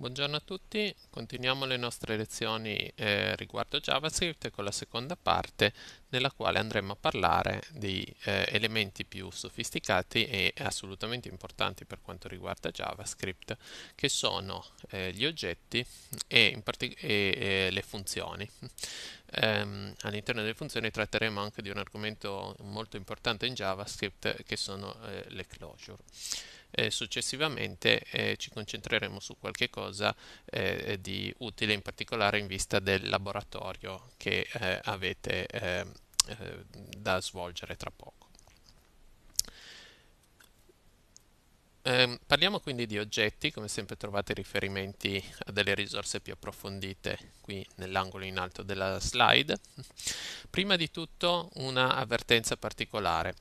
Buongiorno a tutti, continuiamo le nostre lezioni eh, riguardo JavaScript con la seconda parte nella quale andremo a parlare di eh, elementi più sofisticati e assolutamente importanti per quanto riguarda JavaScript che sono eh, gli oggetti e, e, e le funzioni. Ehm, all'interno delle funzioni tratteremo anche di un argomento molto importante in JavaScript che sono eh, le closure eh, successivamente eh, ci concentreremo su qualche cosa eh, di utile in particolare in vista del laboratorio che eh, avete eh, eh, da svolgere tra poco. Ehm, parliamo quindi di oggetti, come sempre trovate riferimenti a delle risorse più approfondite qui nell'angolo in alto della slide. Prima di tutto una avvertenza particolare.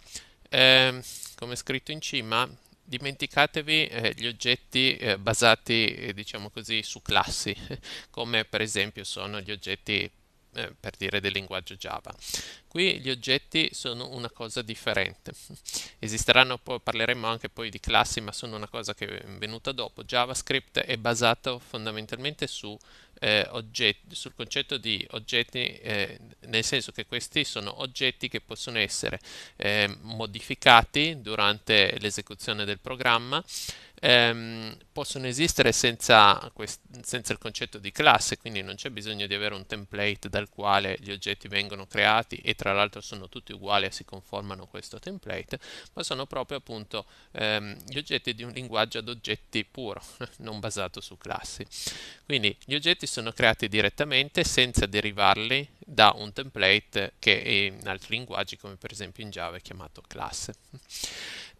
Ehm, come scritto in cima, dimenticatevi eh, gli oggetti eh, basati, eh, diciamo così, su classi, come per esempio sono gli oggetti eh, per dire del linguaggio Java. Qui gli oggetti sono una cosa differente. Esisteranno poi, parleremo anche poi di classi, ma sono una cosa che è venuta dopo. JavaScript è basato fondamentalmente su eh, oggetti, sul concetto di oggetti, eh, nel senso che questi sono oggetti che possono essere eh, modificati durante l'esecuzione del programma ehm, possono esistere senza, senza, il concetto di classe, quindi non c'è bisogno di avere un template dal quale gli oggetti vengono creati e tra l'altro sono tutti uguali e si conformano a questo template, ma sono proprio appunto ehm, gli oggetti di un linguaggio ad oggetti puro, non basato su classi. Quindi gli oggetti sono creati direttamente senza derivarli da un template che in altri linguaggi come per esempio in Java è chiamato classe.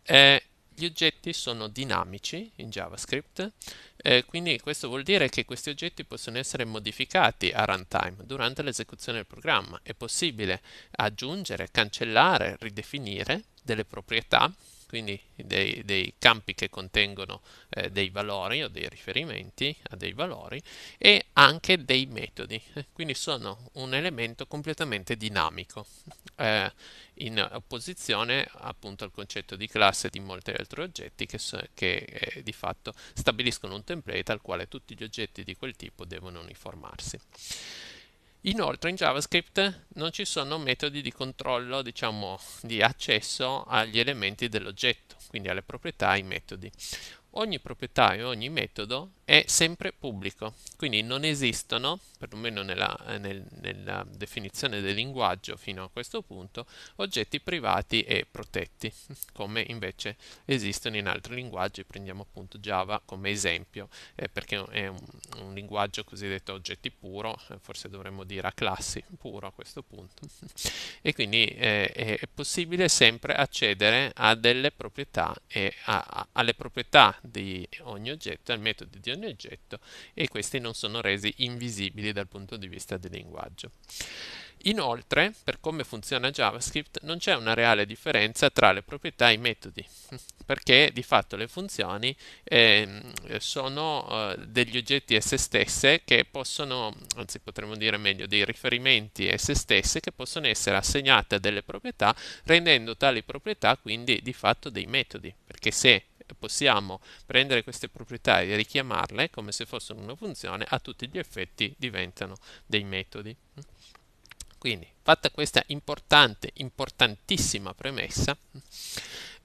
Eh, gli oggetti sono dinamici in JavaScript, eh, quindi questo vuol dire che questi oggetti possono essere modificati a runtime durante l'esecuzione del programma. È possibile aggiungere, cancellare, ridefinire delle proprietà quindi dei, dei campi che contengono eh, dei valori o dei riferimenti a dei valori e anche dei metodi, quindi sono un elemento completamente dinamico, eh, in opposizione appunto al concetto di classe di molti altri oggetti che, so, che eh, di fatto stabiliscono un template al quale tutti gli oggetti di quel tipo devono uniformarsi. Inoltre in JavaScript non ci sono metodi di controllo, diciamo, di accesso agli elementi dell'oggetto, quindi alle proprietà e ai metodi. Ogni proprietà e ogni metodo è sempre pubblico, quindi non esistono perlomeno nella, eh, nel, nella definizione del linguaggio fino a questo punto, oggetti privati e protetti, come invece esistono in altri linguaggi, prendiamo appunto Java come esempio, eh, perché è un, un, linguaggio cosiddetto oggetti puro, eh, forse dovremmo dire a classi puro a questo punto, e quindi eh, è possibile sempre accedere a delle proprietà e a, a, alle proprietà di ogni oggetto, al metodo di ogni oggetto, e questi non sono resi invisibili utili dal punto di vista del linguaggio. Inoltre, per come funziona JavaScript, non c'è una reale differenza tra le proprietà e i metodi, perché di fatto le funzioni eh, sono eh, degli oggetti esse stesse che possono, anzi potremmo dire meglio, dei riferimenti esse stesse che possono essere assegnate a delle proprietà, rendendo tali proprietà quindi di fatto dei metodi, perché se effetto possiamo prendere queste proprietà e richiamarle come se fossero una funzione, a tutti gli effetti diventano dei metodi. Quindi, fatta questa importante, importantissima premessa,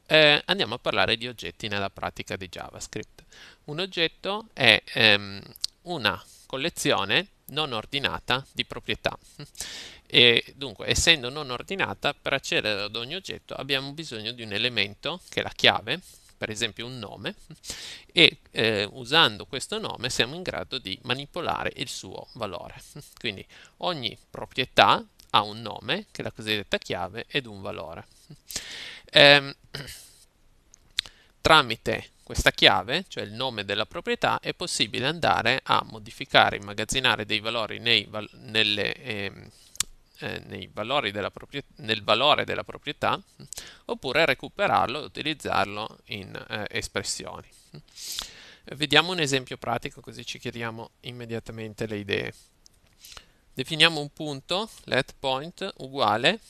eh, andiamo a parlare di oggetti nella pratica di JavaScript. Un oggetto è ehm, una collezione non ordinata di proprietà. E dunque, essendo non ordinata, per accedere ad ogni oggetto abbiamo bisogno di un elemento, che è la chiave, per esempio un nome e eh, usando questo nome siamo in grado di manipolare il suo valore. Quindi ogni proprietà ha un nome, che è la cosiddetta chiave, ed un valore. Eh, tramite questa chiave, cioè il nome della proprietà, è possibile andare a modificare, immagazzinare dei valori nei, nelle, eh, eh, valori proprietà, nel valore della proprietà oppure recuperarlo e utilizzarlo in eh, espressioni. Vediamo un esempio pratico così ci chiediamo immediatamente le idee. Definiamo un punto, let point, uguale,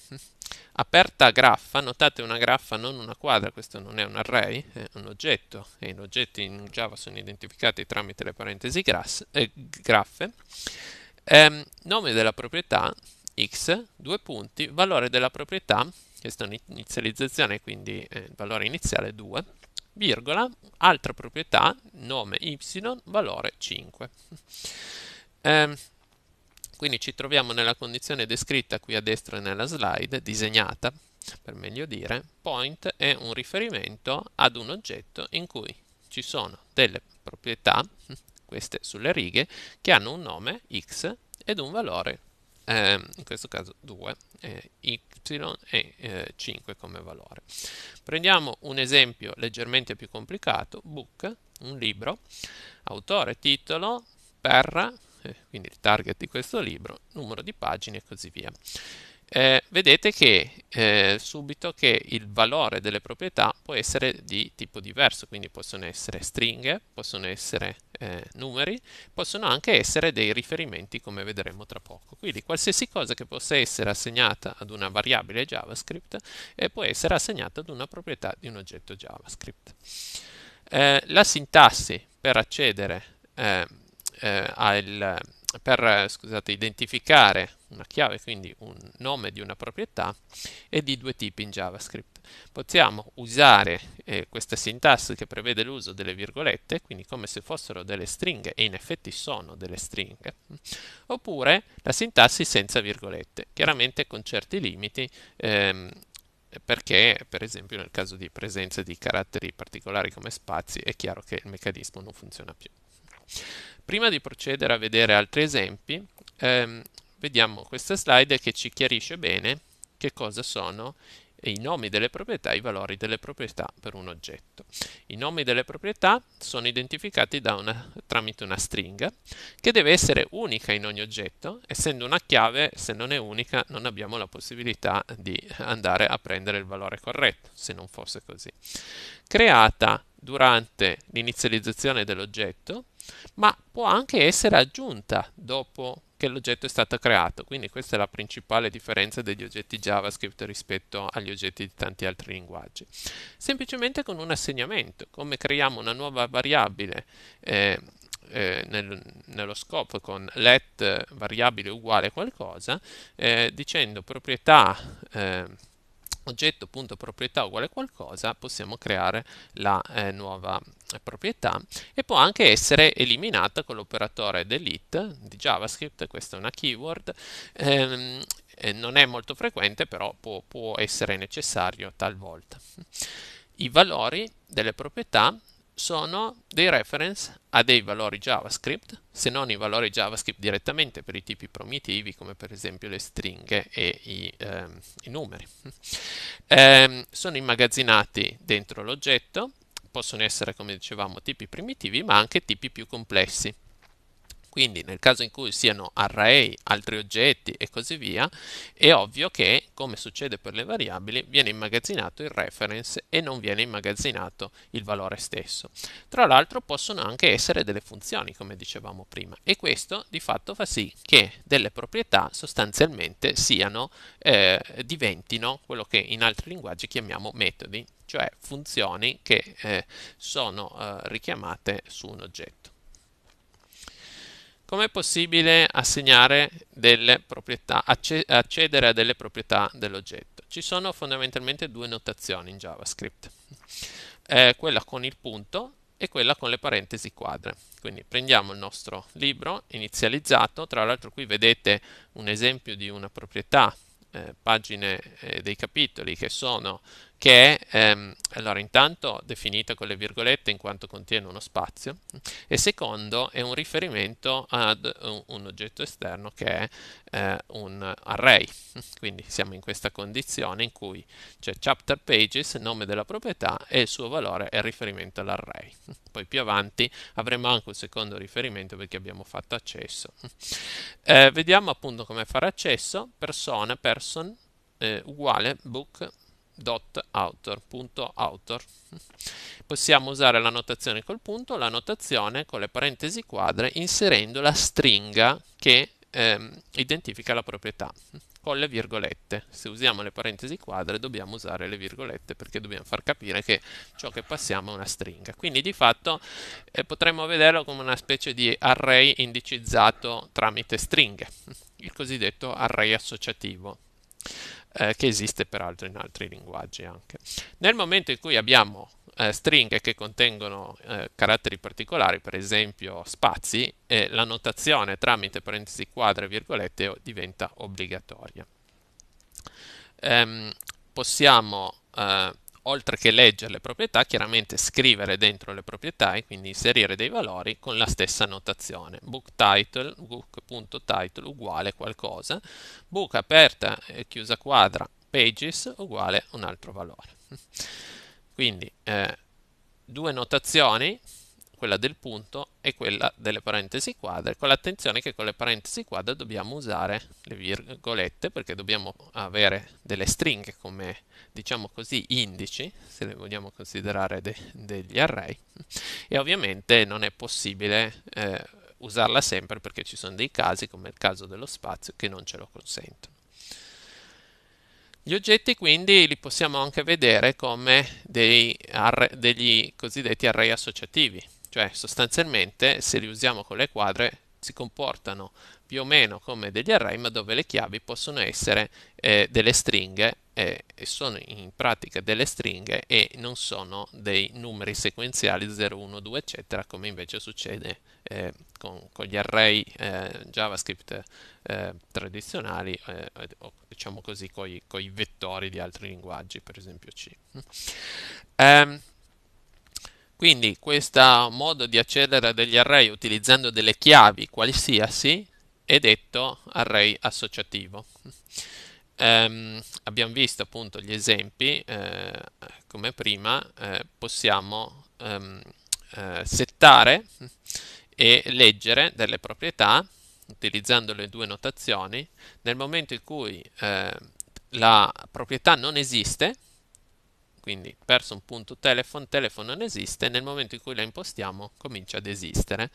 aperta graffa, notate una graffa non una quadra, questo non è un array, è un oggetto, e gli oggetti in Java sono identificati tramite le parentesi eh, graffe, eh, nome della proprietà, x, due punti, valore della proprietà, questa è un'inizializzazione, quindi eh, valore iniziale 2, virgola, altra proprietà, nome y, valore 5. Eh, quindi ci troviamo nella condizione descritta qui a destra nella slide, disegnata, per meglio dire, point è un riferimento ad un oggetto in cui ci sono delle proprietà, queste sulle righe, che hanno un nome x ed un valore ehm, in questo caso 2, eh, y e eh, 5 come valore. Prendiamo un esempio leggermente più complicato, book, un libro, autore, titolo, per, eh, quindi il target di questo libro, numero di pagine e così via eh, vedete che eh, subito che il valore delle proprietà può essere di tipo diverso, quindi possono essere stringhe, possono essere eh, numeri, possono anche essere dei riferimenti come vedremo tra poco. Quindi qualsiasi cosa che possa essere assegnata ad una variabile JavaScript eh, può essere assegnata ad una proprietà di un oggetto JavaScript. Eh, la sintassi per accedere eh, al per eh, scusate, identificare una chiave, quindi un nome di una proprietà, è di due tipi in JavaScript. Possiamo usare eh, questa sintassi che prevede l'uso delle virgolette, quindi come se fossero delle stringhe, e in effetti sono delle stringhe, oppure la sintassi senza virgolette, chiaramente con certi limiti, ehm, perché per esempio nel caso di presenza di caratteri particolari come spazi è chiaro che il meccanismo non funziona più. Prima di procedere a vedere altri esempi, ehm, vediamo questa slide che ci chiarisce bene che cosa sono i nomi delle proprietà e i valori delle proprietà per un oggetto. I nomi delle proprietà sono identificati una, tramite una stringa che deve essere unica in ogni oggetto, essendo una chiave, se non è unica non abbiamo la possibilità di andare a prendere il valore corretto, se non fosse così. Creata durante l'inizializzazione dell'oggetto, ma può anche essere aggiunta dopo che l'oggetto è stato creato. Quindi questa è la principale differenza degli oggetti JavaScript rispetto agli oggetti di tanti altri linguaggi. Semplicemente con un assegnamento, come creiamo una nuova variabile eh, eh, nel, nello scopo con let variabile uguale qualcosa, eh, dicendo proprietà eh, oggetto.proprietà uguale qualcosa, possiamo creare la eh, nuova proprietà e può anche essere eliminata con l'operatore delete di JavaScript, questa è una keyword, ehm, non è molto frequente però può, può essere necessario talvolta. I valori delle proprietà sono dei reference a dei valori JavaScript, se non i valori JavaScript direttamente per i tipi primitivi come per esempio le stringhe e i, ehm, i numeri. Ehm, sono immagazzinati dentro l'oggetto possono essere, come dicevamo, tipi primitivi, ma anche tipi più complessi. Quindi nel caso in cui siano array, altri oggetti e così via, è ovvio che, come succede per le variabili, viene immagazzinato il reference e non viene immagazzinato il valore stesso. Tra l'altro possono anche essere delle funzioni, come dicevamo prima, e questo di fatto fa sì che delle proprietà sostanzialmente siano, eh, diventino quello che in altri linguaggi chiamiamo metodi, cioè funzioni che eh, sono eh, richiamate su un oggetto com'è possibile assegnare delle proprietà, accedere a delle proprietà dell'oggetto? Ci sono fondamentalmente due notazioni in JavaScript, eh, quella con il punto e quella con le parentesi quadre. Quindi prendiamo il nostro libro inizializzato, tra l'altro qui vedete un esempio di una proprietà, eh, pagine eh, dei capitoli che sono che è ehm, allora intanto definita con le virgolette in quanto contiene uno spazio e secondo è un riferimento ad un, oggetto esterno che è eh, un array quindi siamo in questa condizione in cui c'è chapter pages nome della proprietà e il suo valore è riferimento all'array poi più avanti avremo anche un secondo riferimento perché abbiamo fatto accesso eh, vediamo appunto come fare accesso persona person eh, uguale book .author, Possiamo usare la notazione col punto, la notazione con le parentesi quadre inserendo la stringa che ehm, identifica la proprietà con le virgolette. Se usiamo le parentesi quadre dobbiamo usare le virgolette perché dobbiamo far capire che ciò che passiamo è una stringa. Quindi di fatto eh, potremmo vederlo come una specie di array indicizzato tramite stringhe, il cosiddetto array associativo eh, che esiste peraltro in altri linguaggi anche. Nel momento in cui abbiamo eh, stringhe che contengono eh, caratteri particolari, per esempio spazi, eh, la notazione tramite parentesi quadre e virgolette diventa obbligatoria. Ehm, possiamo eh, oltre che leggere le proprietà, chiaramente scrivere dentro le proprietà e quindi inserire dei valori con la stessa notazione. Book title, book.title uguale qualcosa, book aperta e chiusa quadra, pages uguale un altro valore. Quindi eh, due notazioni quella del punto e quella delle parentesi quadre, con l'attenzione che con le parentesi quadre dobbiamo usare le virgolette perché dobbiamo avere delle stringhe come diciamo così indici, se le vogliamo considerare de degli array e ovviamente non è possibile eh, usarla sempre perché ci sono dei casi come il caso dello spazio che non ce lo consentono. Gli oggetti quindi li possiamo anche vedere come degli cosiddetti array associativi, cioè sostanzialmente se li usiamo con le quadre si comportano più o meno come degli array ma dove le chiavi possono essere eh, delle stringhe eh, e sono in pratica delle stringhe e non sono dei numeri sequenziali 0, 1, 2 eccetera come invece succede eh, con, con, gli array eh, javascript eh, tradizionali eh, o diciamo così con i vettori di altri linguaggi per esempio C. Um, quindi questo modo di accedere a degli array utilizzando delle chiavi qualsiasi è detto array associativo. Um, abbiamo visto appunto gli esempi, eh, come prima eh, possiamo um, eh, settare e leggere delle proprietà utilizzando le due notazioni nel momento in cui eh, la proprietà non esiste quindi person punto telephone, telephone non esiste, nel momento in cui la impostiamo comincia ad esistere,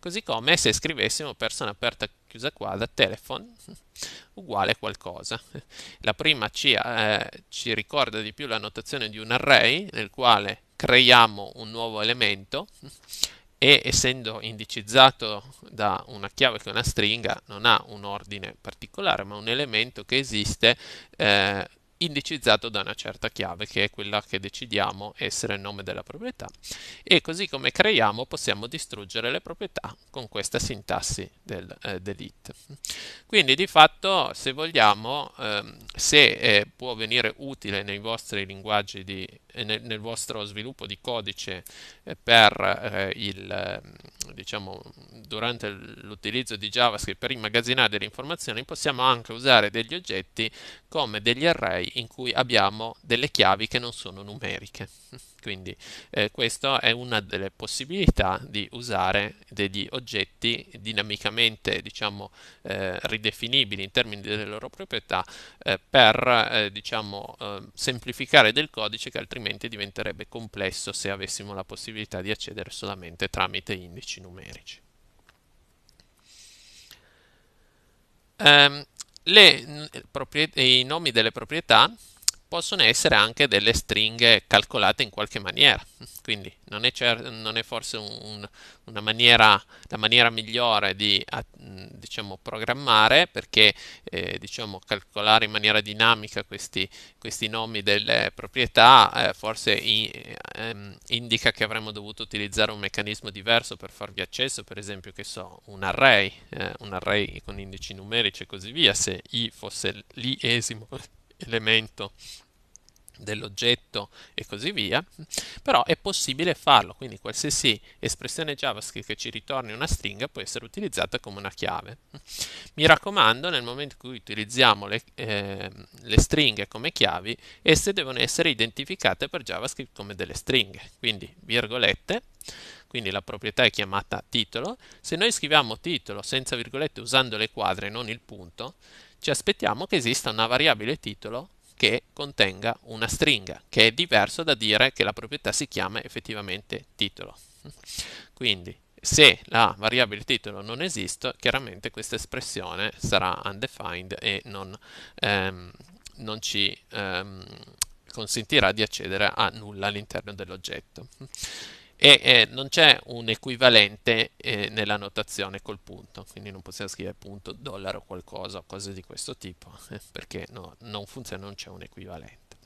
così come se scrivessimo persona aperta chiusa quadra telephone uguale qualcosa. La prima ci, eh, ci ricorda di più la notazione di un array nel quale creiamo un nuovo elemento e essendo indicizzato da una chiave che è una stringa non ha un ordine particolare ma un elemento che esiste eh, indicizzato da una certa chiave che è quella che decidiamo essere il nome della proprietà e così come creiamo possiamo distruggere le proprietà con questa sintassi del eh, delete quindi di fatto se vogliamo ehm, se eh, può venire utile nei vostri linguaggi di, eh, nel, nel, vostro sviluppo di codice eh, per eh, il ehm, diciamo durante l'utilizzo di javascript per immagazzinare delle informazioni possiamo anche usare degli oggetti come degli array in cui abbiamo delle chiavi che non sono numeriche. Quindi eh, questa è una delle possibilità di usare degli oggetti dinamicamente diciamo, eh, ridefinibili in termini delle loro proprietà eh, per eh, diciamo, eh, semplificare del codice che altrimenti diventerebbe complesso se avessimo la possibilità di accedere solamente tramite indici numerici. Um, le, eh, i nomi delle proprietà possono essere anche delle stringhe calcolate in qualche maniera. Quindi non è, cer- non è forse un, una maniera, la maniera migliore di a, diciamo, programmare, perché eh, diciamo, calcolare in maniera dinamica questi, questi nomi delle proprietà eh, forse in, ehm, indica che avremmo dovuto utilizzare un meccanismo diverso per farvi accesso, per esempio che so, un array, eh, un array con indici numerici e così via, se i fosse l'iesimo elemento dell'oggetto e così via, però è possibile farlo, quindi qualsiasi espressione JavaScript che ci ritorni una stringa può essere utilizzata come una chiave. Mi raccomando, nel momento in cui utilizziamo le, eh, le stringhe come chiavi, esse devono essere identificate per JavaScript come delle stringhe, quindi virgolette, quindi la proprietà è chiamata titolo, se noi scriviamo titolo senza virgolette usando le quadre non il punto, ci aspettiamo che esista una variabile titolo che contenga una stringa, che è diverso da dire che la proprietà si chiama effettivamente titolo. Quindi se la variabile titolo non esiste, chiaramente questa espressione sarà undefined e non, ehm, non ci ehm, consentirà di accedere a nulla all'interno dell'oggetto e eh, non c'è un equivalente eh, nella notazione col punto, quindi non possiamo scrivere punto, dollaro, qualcosa o cose di questo tipo, eh, perché no, non funziona, non c'è un equivalente.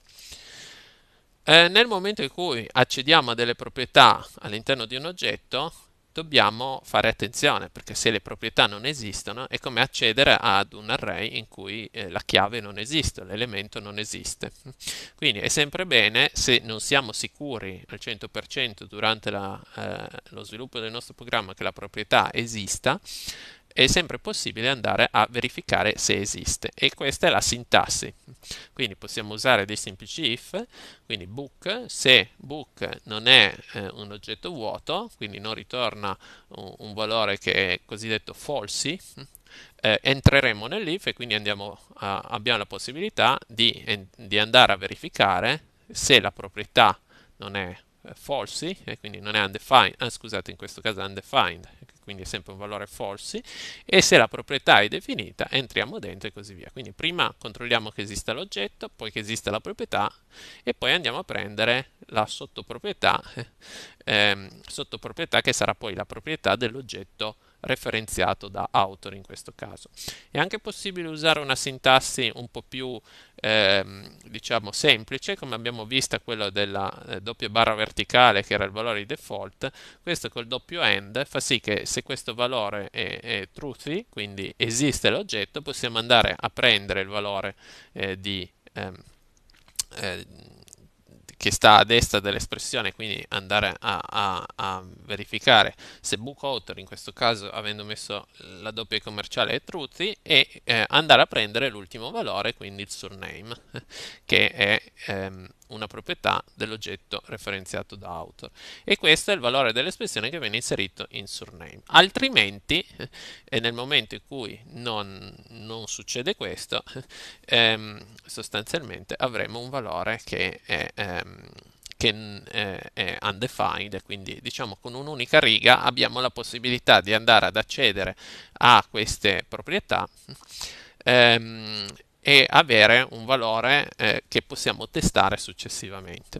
Eh, nel momento in cui accediamo a delle proprietà all'interno di un oggetto, dobbiamo fare attenzione perché se le proprietà non esistono è come accedere ad un array in cui eh, la chiave non esiste, l'elemento non esiste. Quindi è sempre bene se non siamo sicuri al 100% durante la, eh, lo sviluppo del nostro programma che la proprietà esista, è sempre possibile andare a verificare se esiste e questa è la sintassi quindi possiamo usare dei semplici if quindi book se book non è eh, un oggetto vuoto quindi non ritorna un, un valore che è cosiddetto false eh, entreremo nell'if e quindi andiamo a, abbiamo la possibilità di, di andare a verificare se la proprietà non è eh, falsi, e quindi non è undefined, ah, scusate in questo caso è undefined, quindi è sempre un valore falsi, e se la proprietà è definita entriamo dentro e così via. Quindi prima controlliamo che esista l'oggetto, poi che esista la proprietà e poi andiamo a prendere la sottoproprietà, eh, ehm, sottoproprietà che sarà poi la proprietà dell'oggetto referenziato da author in questo caso. È anche possibile usare una sintassi un po' più ehm, diciamo semplice, come abbiamo visto quella della eh, doppia barra verticale che era il valore di default, questo col doppio end fa sì che se questo valore è, è truthy, quindi esiste l'oggetto, possiamo andare a prendere il valore eh, di ehm, eh, che sta a destra dell'espressione, quindi andare a, a, a verificare se book author, in questo caso avendo messo la doppia commerciale è truthy, e eh, andare a prendere l'ultimo valore, quindi il surname, che è ehm, una proprietà dell'oggetto referenziato da author e questo è il valore dell'espressione che viene inserito in surname altrimenti eh, e nel momento in cui non, non succede questo ehm, sostanzialmente avremo un valore che è ehm, che eh, è undefined, quindi diciamo con un'unica riga abbiamo la possibilità di andare ad accedere a queste proprietà ehm, e avere un valore eh, che possiamo testare successivamente.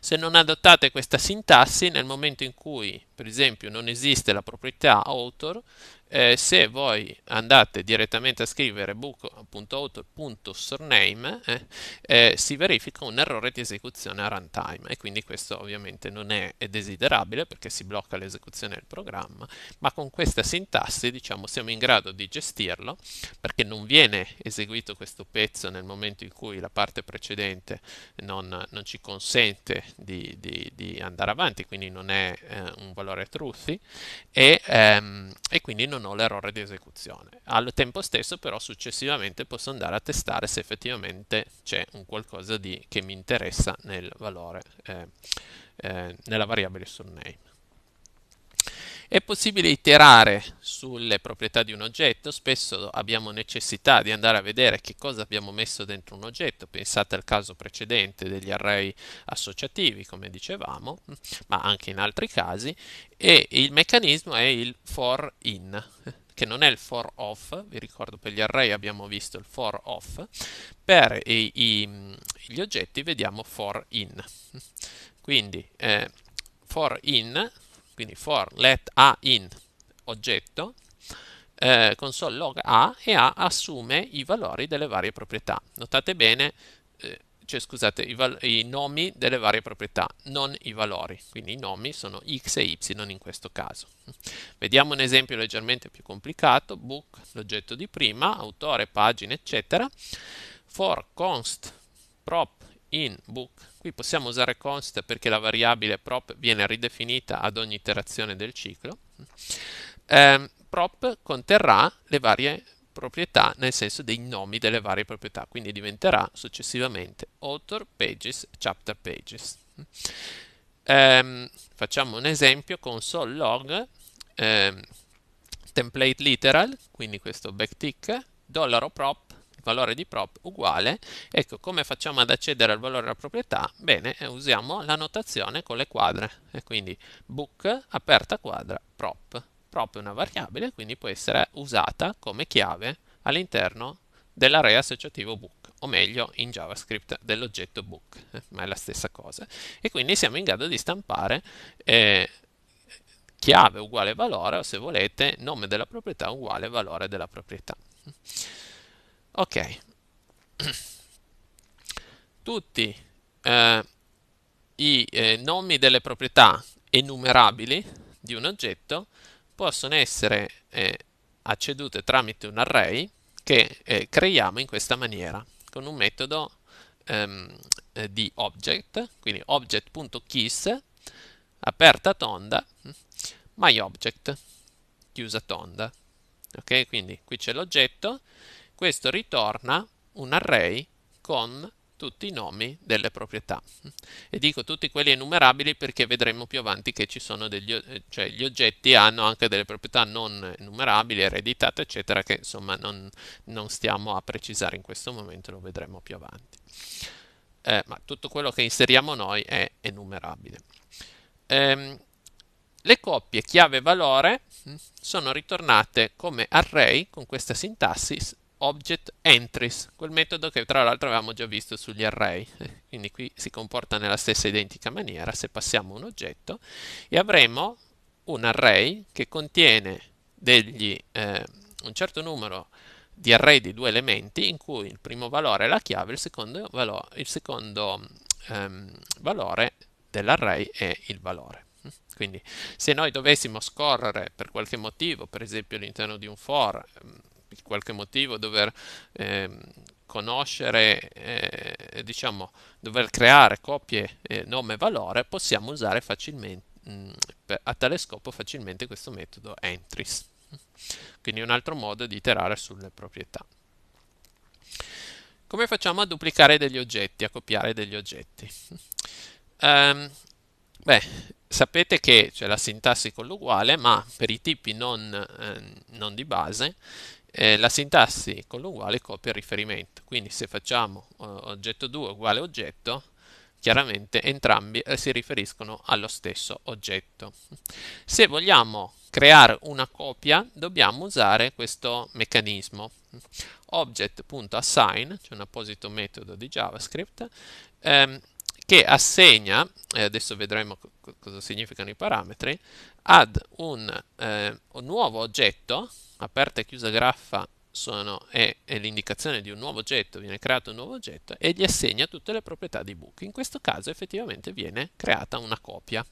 Se non adottate questa sintassi, nel momento in cui, per esempio, non esiste la proprietà author, eh, se voi andate direttamente a scrivere book.author.surname eh, eh, si verifica un errore di esecuzione a runtime e quindi questo ovviamente non è desiderabile perché si blocca l'esecuzione del programma ma con questa sintassi diciamo siamo in grado di gestirlo perché non viene eseguito questo pezzo nel momento in cui la parte precedente non, non ci consente di, di, di, andare avanti quindi non è eh, un valore truthy e, ehm, e quindi non non l'errore di esecuzione. Al tempo stesso però successivamente posso andare a testare se effettivamente c'è un qualcosa di, che mi interessa nel valore, eh, eh, nella variabile surname. È possibile iterare sulle proprietà di un oggetto, spesso abbiamo necessità di andare a vedere che cosa abbiamo messo dentro un oggetto, pensate al caso precedente degli array associativi come dicevamo, ma anche in altri casi, e il meccanismo è il for in, che non è il for off, vi ricordo per gli array abbiamo visto il for off, per i, i, gli oggetti vediamo for in. Quindi eh, for in quindi for let a in oggetto, eh, console log a e a assume i valori delle varie proprietà. Notate bene, eh, cioè, scusate, i, i, nomi delle varie proprietà, non i valori, quindi i nomi sono x e y in questo caso. Vediamo un esempio leggermente più complicato, book, l'oggetto di prima, autore, pagina, eccetera, for const prop in book Qui possiamo usare const perché la variabile prop viene ridefinita ad ogni iterazione del ciclo. Eh, prop conterrà le varie proprietà, nel senso dei nomi delle varie proprietà, quindi diventerà successivamente author, pages, chapter pages. Eh, facciamo un esempio, console log, eh, template literal, quindi questo backtick, dollaro prop valore di prop uguale, ecco come facciamo ad accedere al valore della proprietà? Bene, eh, usiamo la notazione con le quadre, e quindi book aperta quadra prop. Prop è una variabile, quindi può essere usata come chiave all'interno dell'area associativo book, o meglio in JavaScript dell'oggetto book, eh, ma è la stessa cosa. E quindi siamo in grado di stampare eh, chiave uguale valore, o se volete nome della proprietà uguale valore della proprietà ok tutti eh, i eh, nomi delle proprietà enumerabili di un oggetto possono essere eh, accedute tramite un array che eh, creiamo in questa maniera con un metodo ehm, eh, di object quindi object.keys aperta tonda myObject chiusa tonda ok quindi qui c'è l'oggetto questo ritorna un array con tutti i nomi delle proprietà. E dico tutti quelli enumerabili perché vedremo più avanti che ci sono degli, eh, cioè gli oggetti hanno anche delle proprietà non enumerabili, ereditate, eccetera, che insomma non, non stiamo a precisare in questo momento, lo vedremo più avanti. Eh, ma tutto quello che inseriamo noi è enumerabile. Eh, le coppie chiave-valore mm, sono ritornate come array con questa sintassi Object Entries, quel metodo che tra l'altro avevamo già visto sugli array, quindi qui si comporta nella stessa identica maniera se passiamo un oggetto e avremo un array che contiene degli, eh, un certo numero di array di due elementi in cui il primo valore è la chiave, il secondo, valo il secondo ehm, valore dell'array è il valore. Quindi se noi dovessimo scorrere per qualche motivo, per esempio all'interno di un for, ehm, per qualche motivo dover eh, conoscere, eh, diciamo, dover creare coppie eh, nome e valore, possiamo usare facilmente mh, mm, per, a tale scopo facilmente questo metodo entries. Quindi un altro modo di iterare sulle proprietà. Come facciamo a duplicare degli oggetti, a copiare degli oggetti? Um, beh, sapete che c'è cioè, la sintassi con l'uguale, ma per i tipi non, eh, non di base eh, la sintassi con l'uguale copia il riferimento. Quindi se facciamo eh, oggetto 2 uguale oggetto, chiaramente entrambi eh, si riferiscono allo stesso oggetto. Se vogliamo creare una copia, dobbiamo usare questo meccanismo object.assign, c'è cioè un apposito metodo di JavaScript, ehm, che assegna, eh, adesso vedremo cosa significano i parametri, ad un, eh, un nuovo oggetto aperta e chiusa graffa sono, è, è l'indicazione di un nuovo oggetto, viene creato un nuovo oggetto e gli assegna tutte le proprietà di book. In questo caso effettivamente viene creata una copia,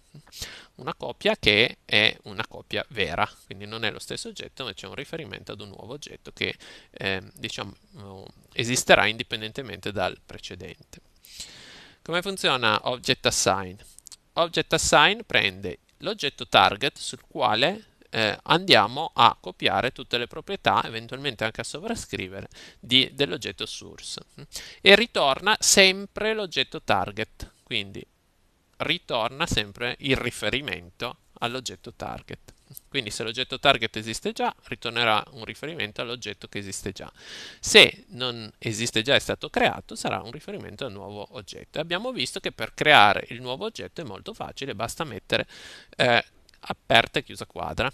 una copia che è una copia vera, quindi non è lo stesso oggetto ma c'è un riferimento ad un nuovo oggetto che eh, diciamo, esisterà indipendentemente dal precedente. Come funziona Object Assign? Object Assign prende l'oggetto target sul quale eh, andiamo a copiare tutte le proprietà, eventualmente anche a sovrascrivere, dell'oggetto source e ritorna sempre l'oggetto target, quindi ritorna sempre il riferimento all'oggetto target. Quindi se l'oggetto target esiste già, ritornerà un riferimento all'oggetto che esiste già. Se non esiste già, è stato creato, sarà un riferimento al nuovo oggetto. abbiamo visto che per creare il nuovo oggetto è molto facile, basta mettere eh, aperta e chiusa quadra,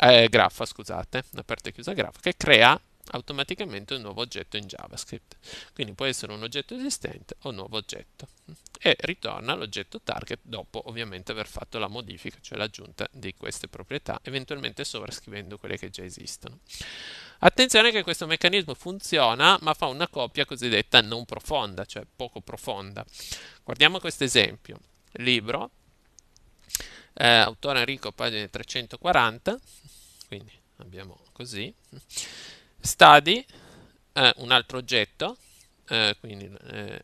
eh, graffa, scusate, aperta e chiusa graffa, che crea automaticamente un nuovo oggetto in JavaScript. Quindi può essere un oggetto esistente o un nuovo oggetto. E ritorna l'oggetto target dopo ovviamente aver fatto la modifica, cioè l'aggiunta di queste proprietà, eventualmente sovrascrivendo quelle che già esistono. Attenzione che questo meccanismo funziona, ma fa una copia cosiddetta non profonda, cioè poco profonda. Guardiamo questo esempio. Libro, eh, autore Enrico, pagina 340, quindi abbiamo così, Study, eh, un altro oggetto, eh, quindi eh,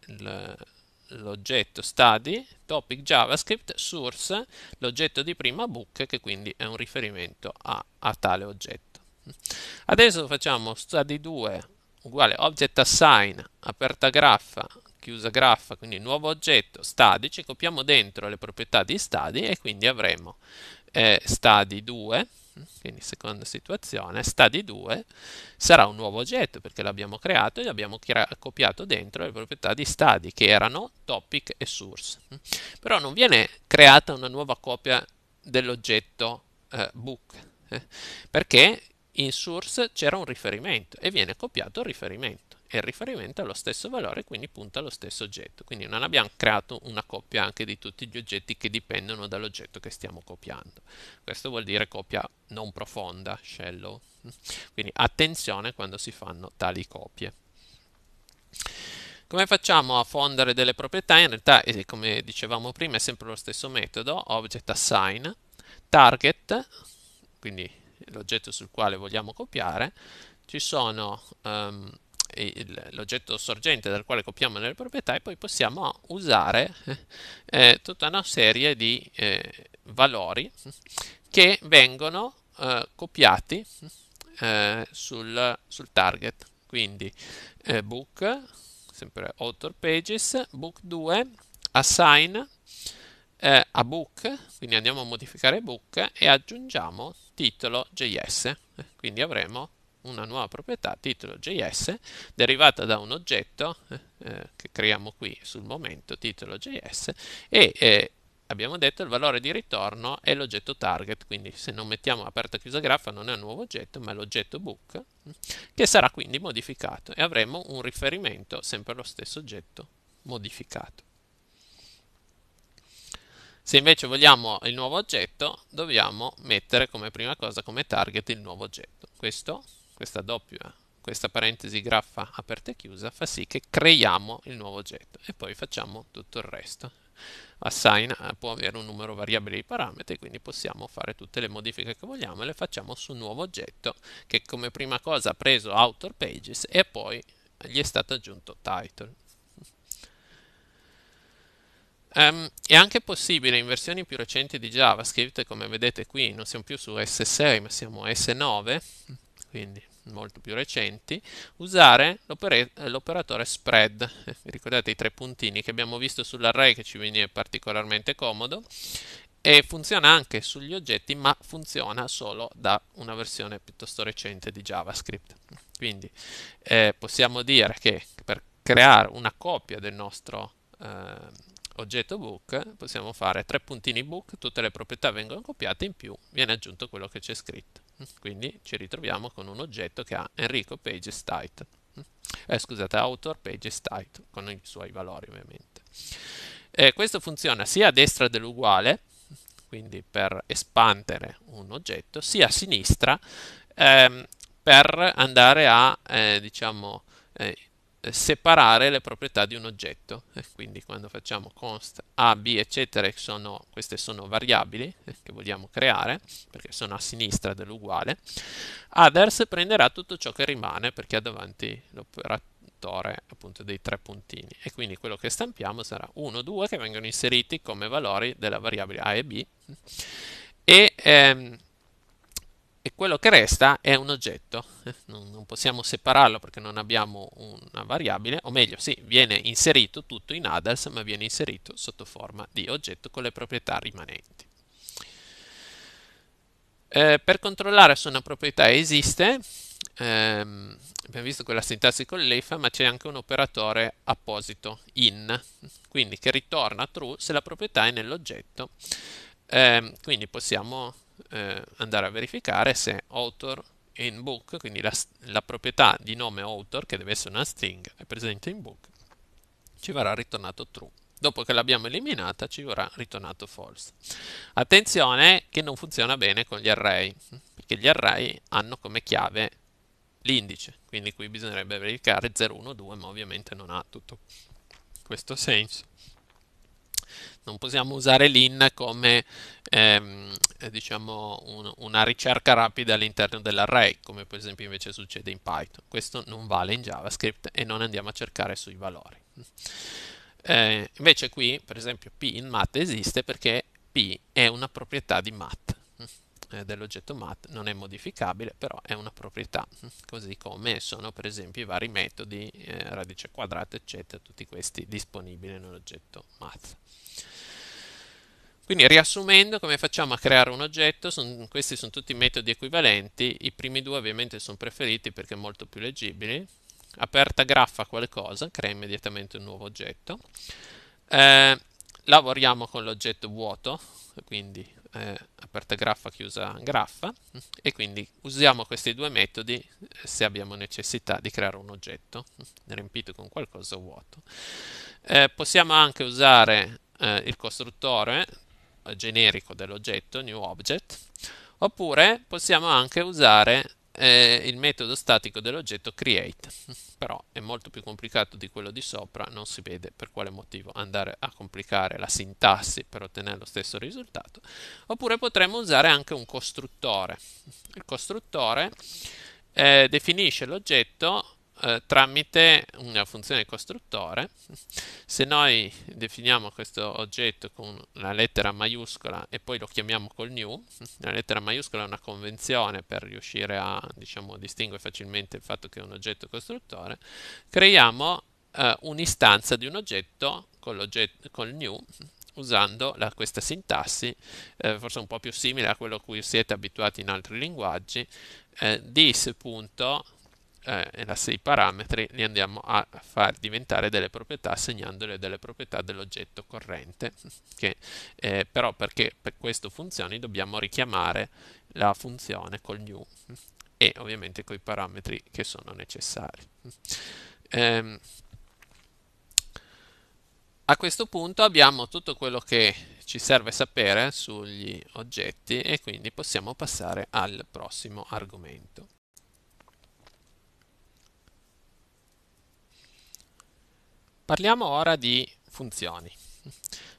l'oggetto study, topic javascript, source, l'oggetto di prima book, che quindi è un riferimento a, a tale oggetto. Adesso facciamo study 2 uguale object assign aperta graffa chiusa graffa, quindi nuovo oggetto, stadi, ci copiamo dentro le proprietà di stadi e quindi avremo eh, stadi 2, quindi seconda situazione, stadi 2 sarà un nuovo oggetto perché l'abbiamo creato e abbiamo copiato dentro le proprietà di stadi che erano topic e source. Però non viene creata una nuova copia dell'oggetto eh, book eh, perché in source c'era un riferimento e viene copiato il riferimento e riferimento allo stesso valore quindi punta allo stesso oggetto quindi non abbiamo creato una coppia anche di tutti gli oggetti che dipendono dall'oggetto che stiamo copiando questo vuol dire coppia non profonda shallow quindi attenzione quando si fanno tali copie come facciamo a fondere delle proprietà? In realtà, eh, come dicevamo prima, è sempre lo stesso metodo, object assign, target, quindi l'oggetto sul quale vogliamo copiare, ci sono um, l'oggetto sorgente dal quale copiamo le proprietà e poi possiamo usare eh, eh tutta una serie di eh, valori che vengono eh, copiati eh, sul, sul, target. Quindi eh, book, sempre author pages, book 2, assign a book, quindi andiamo a modificare book e aggiungiamo titolo js quindi avremo una nuova proprietà titolo.js derivata da un oggetto eh, eh, che creiamo qui sul momento titolo.js e eh, abbiamo detto il valore di ritorno è l'oggetto target, quindi se non mettiamo aperta chiusa graffa non è un nuovo oggetto, ma è l'oggetto book, che sarà quindi modificato e avremo un riferimento sempre allo stesso oggetto modificato. Se invece vogliamo il nuovo oggetto, dobbiamo mettere come prima cosa, come target, il nuovo oggetto. Questo questa doppia, questa parentesi graffa aperta e chiusa fa sì che creiamo il nuovo oggetto e poi facciamo tutto il resto. Assign può avere un numero variabile di parametri, quindi possiamo fare tutte le modifiche che vogliamo e le facciamo su un nuovo oggetto che come prima cosa ha preso Outer Pages e poi gli è stato aggiunto Title. Um, è anche possibile in versioni più recenti di JavaScript, come vedete qui non siamo più su S6 ma siamo S9, quindi molto più recenti, usare l'operatore spread. Vi ricordate i tre puntini che abbiamo visto sull'array che ci viene particolarmente comodo e funziona anche sugli oggetti, ma funziona solo da una versione piuttosto recente di JavaScript. Quindi eh, possiamo dire che per creare una copia del nostro eh, oggetto book possiamo fare tre puntini book, tutte le proprietà vengono copiate, in più viene aggiunto quello che c'è scritto. Quindi ci ritroviamo con un oggetto che ha Enrico Pages Tight. Eh, scusate, Author Pages Tight, con i suoi valori ovviamente. Eh, questo funziona sia a destra dell'uguale, quindi per espandere un oggetto, sia a sinistra ehm, per andare a, eh, diciamo, eh, eh, separare le proprietà di un oggetto quindi quando facciamo const a, b eccetera sono, queste sono variabili eh, che vogliamo creare perché sono a sinistra dell'uguale others prenderà tutto ciò che rimane perché ha davanti l'operatore appunto dei tre puntini e quindi quello che stampiamo sarà 1, 2 che vengono inseriti come valori della variabile a e b e ehm, e quello che resta è un oggetto. Non, possiamo separarlo perché non abbiamo una variabile, o meglio, sì, viene inserito tutto in adults, ma viene inserito sotto forma di oggetto con le proprietà rimanenti. Eh, per controllare se una proprietà esiste, ehm, abbiamo visto quella sintassi con l'EFA, ma c'è anche un operatore apposito, in, quindi che ritorna true se la proprietà è nell'oggetto. Eh, quindi possiamo eh, andare a verificare se author in book, quindi la, la, proprietà di nome author, che deve essere una string, è presente in book, ci verrà ritornato true. Dopo che l'abbiamo eliminata ci verrà ritornato false. Attenzione che non funziona bene con gli array, perché gli array hanno come chiave l'indice, quindi qui bisognerebbe verificare 0, 1, 2, ma ovviamente non ha tutto questo senso. Non possiamo usare l'in come ehm, eh, diciamo un, una ricerca rapida all'interno dell'array, come per esempio invece succede in Python. Questo non vale in JavaScript e non andiamo a cercare sui valori. Eh, invece qui, per esempio, p in mat esiste perché p è una proprietà di mat eh, dell'oggetto mat non è modificabile però è una proprietà così come sono per esempio i vari metodi eh, radice quadrata eccetera tutti questi disponibili nell'oggetto math quindi riassumendo come facciamo a creare un oggetto, son, questi sono tutti metodi equivalenti, i primi due ovviamente sono preferiti perché molto più leggibili. Aperta graffa qualcosa, crea immediatamente un nuovo oggetto. Eh, lavoriamo con l'oggetto vuoto, quindi eh, aperta graffa, chiusa graffa, e quindi usiamo questi due metodi eh, se abbiamo necessità di creare un oggetto eh, riempito con qualcosa vuoto. Eh, possiamo anche usare eh, il costruttore eh, generico dell'oggetto, new object, oppure possiamo anche usare eh, il metodo statico dell'oggetto create, però è molto più complicato di quello di sopra, non si vede per quale motivo andare a complicare la sintassi per ottenere lo stesso risultato, oppure potremmo usare anche un costruttore. Il costruttore eh, definisce l'oggetto eh, tramite una funzione costruttore. Se noi definiamo questo oggetto con la lettera maiuscola e poi lo chiamiamo col new, la lettera maiuscola è una convenzione per riuscire a diciamo, distinguere facilmente il fatto che è un oggetto costruttore, creiamo eh, un'istanza di un oggetto col, col new usando la, questa sintassi, eh, forse un po' più simile a quello a cui siete abituati in altri linguaggi, eh, this eh, e la 6 parametri li andiamo a far diventare delle proprietà assegnandole delle proprietà dell'oggetto corrente che eh, però perché per questo funzioni dobbiamo richiamare la funzione col new e ovviamente con i parametri che sono necessari eh, a questo punto abbiamo tutto quello che ci serve sapere sugli oggetti e quindi possiamo passare al prossimo argomento Parliamo ora di funzioni.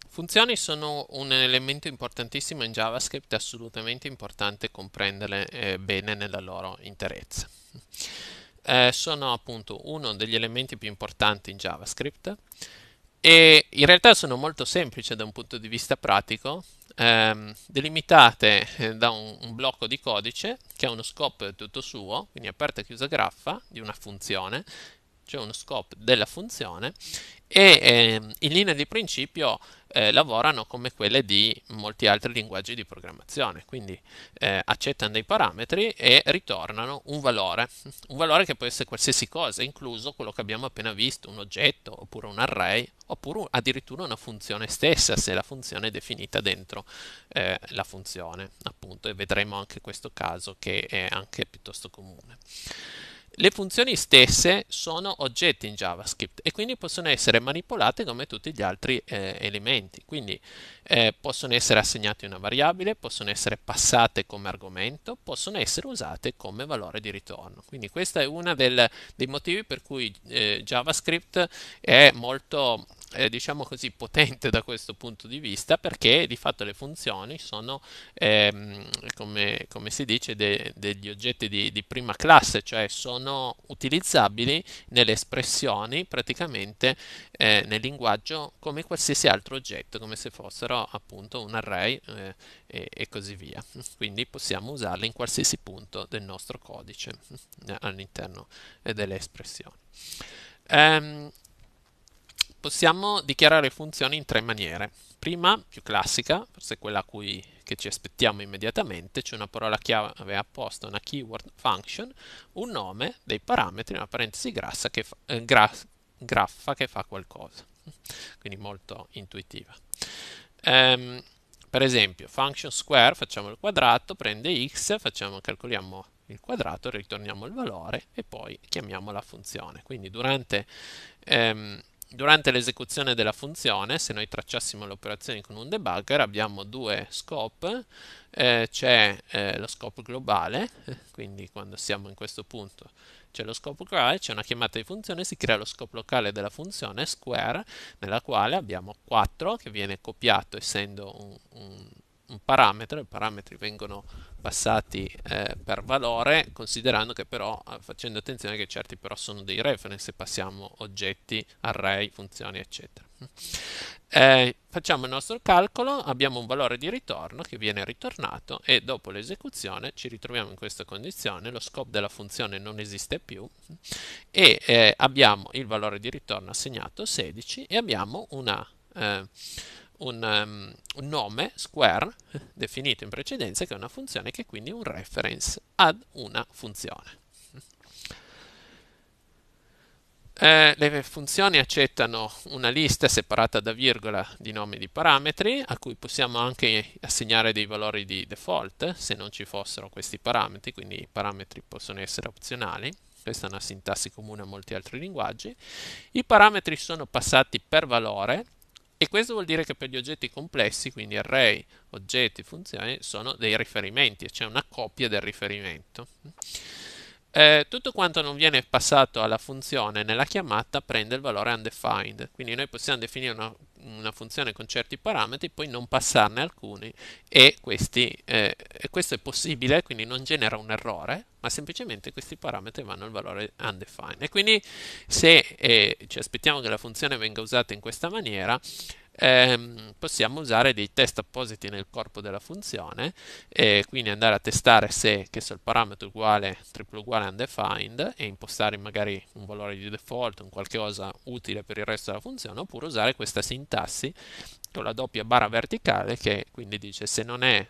Funzioni sono un elemento importantissimo in JavaScript, assolutamente importante comprenderle eh, bene nella loro interezza. Eh, sono appunto uno degli elementi più importanti in JavaScript e in realtà sono molto semplici da un punto di vista pratico, ehm, delimitate eh, da un, un, blocco di codice che ha uno scopo tutto suo, quindi aperta e chiusa graffa di una funzione c'è uno scope della funzione e eh, in linea di principio eh, lavorano come quelle di molti altri linguaggi di programmazione, quindi eh, accettano dei parametri e ritornano un valore, un valore che può essere qualsiasi cosa, incluso quello che abbiamo appena visto, un oggetto oppure un array, oppure addirittura una funzione stessa se la funzione è definita dentro eh, la funzione, appunto, e vedremo anche questo caso che è anche piuttosto comune. Le funzioni stesse sono oggetti in JavaScript e quindi possono essere manipolate come tutti gli altri eh, elementi. Quindi eh, possono essere assegnate una variabile, possono essere passate come argomento, possono essere usate come valore di ritorno. Quindi questo è uno dei motivi per cui eh, JavaScript è molto eh, diciamo così, potente da questo punto di vista perché di fatto le funzioni sono, ehm, come, come, si dice, de, degli oggetti di, di, prima classe, cioè sono utilizzabili nelle espressioni praticamente eh, nel linguaggio come qualsiasi altro oggetto, come se fossero appunto un array eh, e, e così via. Quindi possiamo usarle in qualsiasi punto del nostro codice eh, all'interno eh, delle espressioni. Um, Possiamo dichiarare funzioni in tre maniere. Prima, più classica, forse quella a cui, che ci aspettiamo immediatamente, c'è una parola chiave apposta, una keyword function, un nome, dei parametri, una parentesi grassa che fa, eh, gra, graffa che fa qualcosa. Quindi molto intuitiva. Ehm, per esempio, function square, facciamo il quadrato, prende x, facciamo, calcoliamo il quadrato, ritorniamo il valore e poi chiamiamo la funzione. Quindi durante... Ehm, durante l'esecuzione della funzione, se noi tracciassimo le operazioni con un debugger, abbiamo due scope, eh, c'è eh, lo scope globale, quindi quando siamo in questo punto c'è lo scope globale, c'è una chiamata di funzione, si crea lo scope locale della funzione square, nella quale abbiamo 4 che viene copiato essendo un, un un parametro, i parametri vengono passati eh, per valore, considerando che però, eh, facendo attenzione che certi però sono dei reference, se passiamo oggetti, array, funzioni, eccetera. Eh, facciamo il nostro calcolo, abbiamo un valore di ritorno che viene ritornato e dopo l'esecuzione ci ritroviamo in questa condizione, lo scope della funzione non esiste più e eh, abbiamo il valore di ritorno assegnato 16 e abbiamo una... Eh, un, um, un nome square definito in precedenza che è una funzione che è quindi un reference ad una funzione. Eh, le funzioni accettano una lista separata da virgola di nomi di parametri a cui possiamo anche assegnare dei valori di default se non ci fossero questi parametri, quindi i parametri possono essere opzionali. Questa è una sintassi comune a molti altri linguaggi. I parametri sono passati per valore e questo vuol dire che per gli oggetti complessi, quindi array, oggetti, funzioni, sono dei riferimenti, c'è cioè una copia del riferimento. Eh, tutto quanto non viene passato alla funzione nella chiamata prende il valore undefined, quindi noi possiamo definire una, una funzione con certi parametri, poi non passarne alcuni e, questi, eh, e questo è possibile, quindi non genera un errore, ma semplicemente questi parametri vanno al valore undefined. E quindi se eh, ci aspettiamo che la funzione venga usata in questa maniera, ehm, possiamo usare dei test appositi nel corpo della funzione e quindi andare a testare se che so, il parametro uguale triplo uguale undefined e impostare magari un valore di default, un qualche cosa utile per il resto della funzione oppure usare questa sintassi con la doppia barra verticale che quindi dice se non è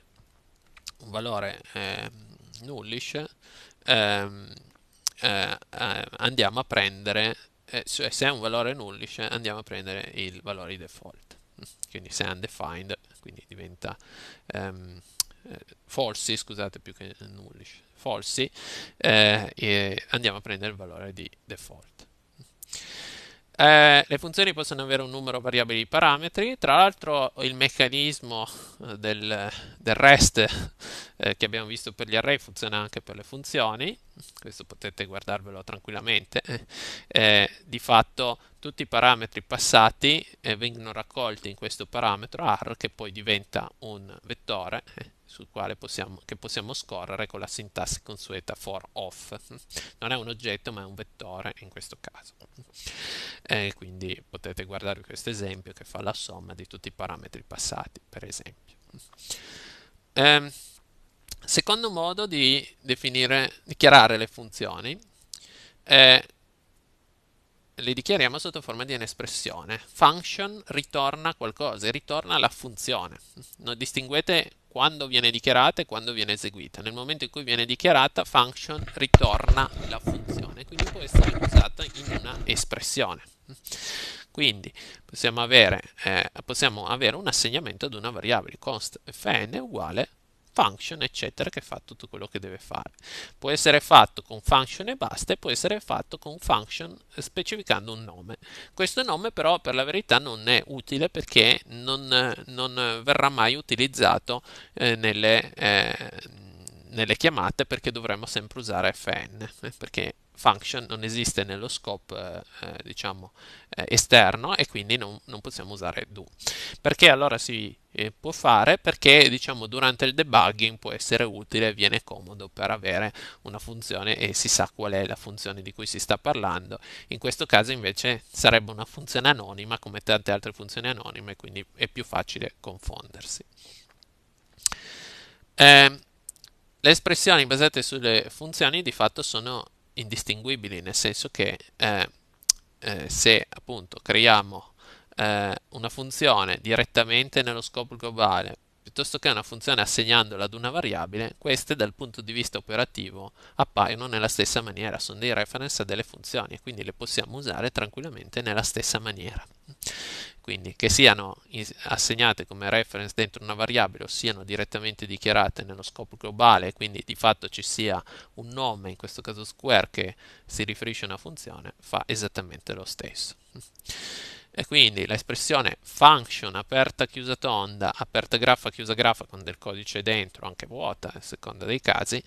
un valore eh, nullish ehm, eh, eh, andiamo a prendere eh, se è un valore nullish andiamo a prendere il valore default quindi se undefined, quindi diventa um, falsi, scusate più che nullish, falsi, eh, e andiamo a prendere il valore di default. Eh, le funzioni possono avere un numero variabile di parametri, tra l'altro il meccanismo eh, del, del REST eh, che abbiamo visto per gli array funziona anche per le funzioni, questo potete guardarvelo tranquillamente, eh, eh di fatto tutti i parametri passati eh, vengono raccolti in questo parametro R che poi diventa un vettore sul quale possiamo, che possiamo scorrere con la sintassi consueta for off. Non è un oggetto ma è un vettore in questo caso. E quindi potete guardare questo esempio che fa la somma di tutti i parametri passati, per esempio. Eh, secondo modo di definire, dichiarare le funzioni, eh, le dichiariamo sotto forma di un'espressione. Function ritorna qualcosa, ritorna la funzione. Non distinguete quando viene dichiarata e quando viene eseguita. Nel momento in cui viene dichiarata, function ritorna la funzione, quindi può essere usata in una espressione. Quindi possiamo avere, eh, possiamo avere un assegnamento ad una variabile const fn uguale function, eccetera, che fa tutto quello che deve fare. Può essere fatto con function e basta e può essere fatto con function specificando un nome. Questo nome però per la verità non è utile perché non, non verrà mai utilizzato eh, nelle, eh, nelle chiamate perché dovremmo sempre usare fn, eh, perché function non esiste nello scope eh, eh, diciamo eh, esterno e quindi non, non, possiamo usare do perché allora si eh, può fare perché diciamo durante il debugging può essere utile viene comodo per avere una funzione e si sa qual è la funzione di cui si sta parlando in questo caso invece sarebbe una funzione anonima come tante altre funzioni anonime quindi è più facile confondersi ehm, le espressioni basate sulle funzioni di fatto sono indistinguibili, nel senso che eh, eh, se appunto creiamo eh, una funzione direttamente nello scopo globale piuttosto che una funzione assegnandola ad una variabile, queste dal punto di vista operativo appaiono nella stessa maniera, sono dei reference a delle funzioni e quindi le possiamo usare tranquillamente nella stessa maniera. Quindi che siano assegnate come reference dentro una variabile o siano direttamente dichiarate nello scopo globale, quindi di fatto ci sia un nome, in questo caso square, che si riferisce a una funzione, fa esattamente lo stesso e quindi l'espressione function aperta chiusa tonda, aperta graffa chiusa graffa con del codice dentro, anche vuota a seconda dei casi,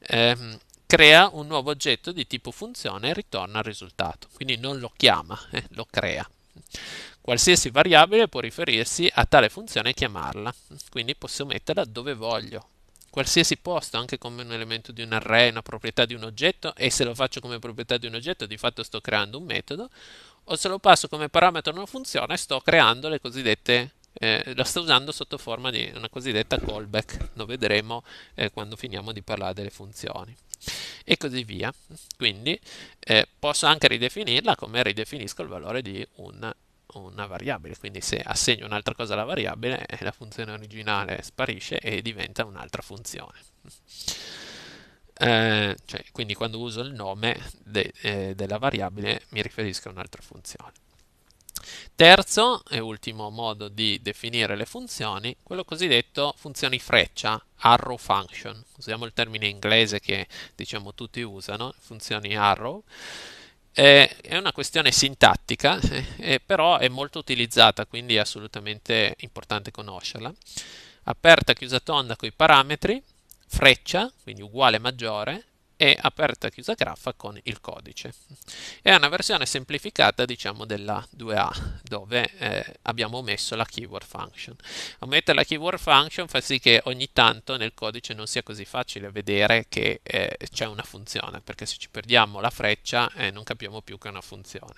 ehm, crea un nuovo oggetto di tipo funzione e ritorna al risultato, quindi non lo chiama, eh, lo crea. Qualsiasi variabile può riferirsi a tale funzione e chiamarla, quindi posso metterla dove voglio, qualsiasi posto, anche come un elemento di un array, una proprietà di un oggetto, e se lo faccio come proprietà di un oggetto, di fatto sto creando un metodo, o se lo passo come parametro una funzione, sto creando le cosiddette eh, la sto usando sotto forma di una cosiddetta callback lo vedremo eh, quando finiamo di parlare delle funzioni e così via quindi eh, posso anche ridefinirla come ridefinisco il valore di un, una variabile quindi se assegno un'altra cosa alla variabile eh, la funzione originale sparisce e diventa un'altra funzione eh, cioè, quindi quando uso il nome de, eh, della variabile mi riferisco a un'altra funzione. Terzo e ultimo modo di definire le funzioni, quello cosiddetto funzioni freccia, arrow function. Usiamo il termine inglese che diciamo tutti usano, funzioni arrow. Eh, è una questione sintattica, eh, eh, però è molto utilizzata, quindi è assolutamente importante conoscerla. Aperta, chiusa tonda con i parametri, freccia, quindi uguale maggiore, e aperta chiusa graffa con il codice. È una versione semplificata diciamo della 2A dove eh, abbiamo messo la keyword function. Omettere la keyword function fa sì che ogni tanto nel codice non sia così facile vedere che eh, c'è una funzione perché se ci perdiamo la freccia eh, non capiamo più che è una funzione.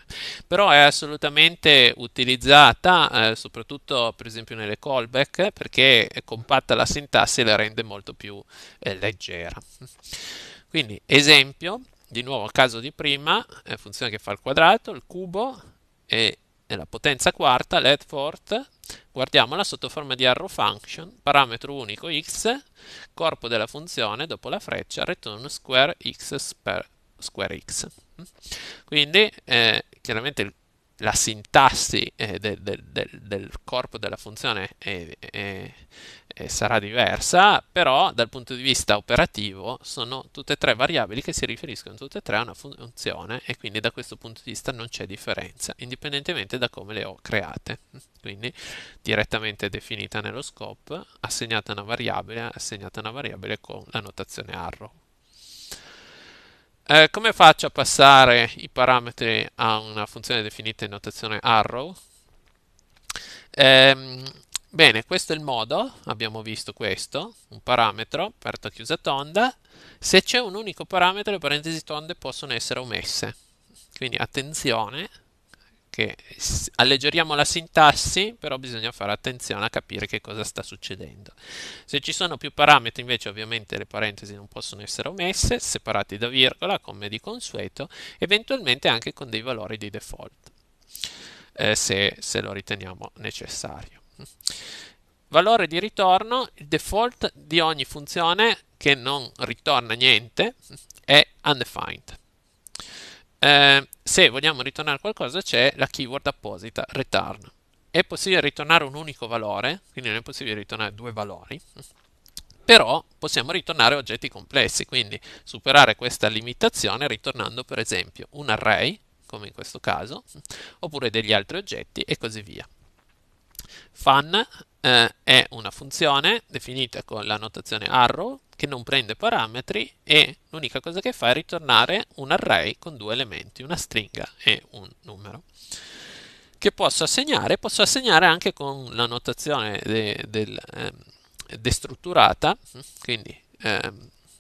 Però è assolutamente utilizzata eh, soprattutto per esempio nelle callback perché compatta la sintassi e la rende molto più eh, leggera. Quindi esempio, di nuovo caso di prima, è eh, funzione che fa il quadrato, il cubo e la potenza quarta, l'Edfort, guardiamola sotto forma di arrow function, parametro unico x, corpo della funzione, dopo la freccia, return square x square x. Mm? Quindi eh, chiaramente il la sintassi eh, del, del, del, corpo della funzione è, è, è sarà diversa, però dal punto di vista operativo sono tutte e tre variabili che si riferiscono tutte e tre a una funzione e quindi da questo punto di vista non c'è differenza, indipendentemente da come le ho create. Quindi direttamente definita nello scope, assegnata una variabile, assegnata una variabile con la notazione arrow. Eh, come faccio a passare i parametri a una funzione definita in notazione arrow? Eh, bene, questo è il modo, abbiamo visto questo, un parametro, aperta, chiusa, tonda. Se c'è un unico parametro le parentesi tonde possono essere omesse. Quindi attenzione, che alleggeriamo la sintassi, però bisogna fare attenzione a capire che cosa sta succedendo. Se ci sono più parametri, invece, ovviamente le parentesi non possono essere omesse, separati da virgola, come di consueto, eventualmente anche con dei valori di default, eh, se, se lo riteniamo necessario. Valore di ritorno, il default di ogni funzione che non ritorna niente è undefined. Eh, se vogliamo ritornare qualcosa c'è la keyword apposita return. È possibile ritornare un unico valore, quindi non è possibile ritornare due valori, però possiamo ritornare oggetti complessi, quindi superare questa limitazione ritornando per esempio un array, come in questo caso, oppure degli altri oggetti e così via. Fun eh, è una funzione definita con la notazione arrow che non prende parametri e l'unica cosa che fa è ritornare un array con due elementi, una stringa e un numero che posso assegnare, posso assegnare anche con la notazione de, del, eh, destrutturata, quindi, eh,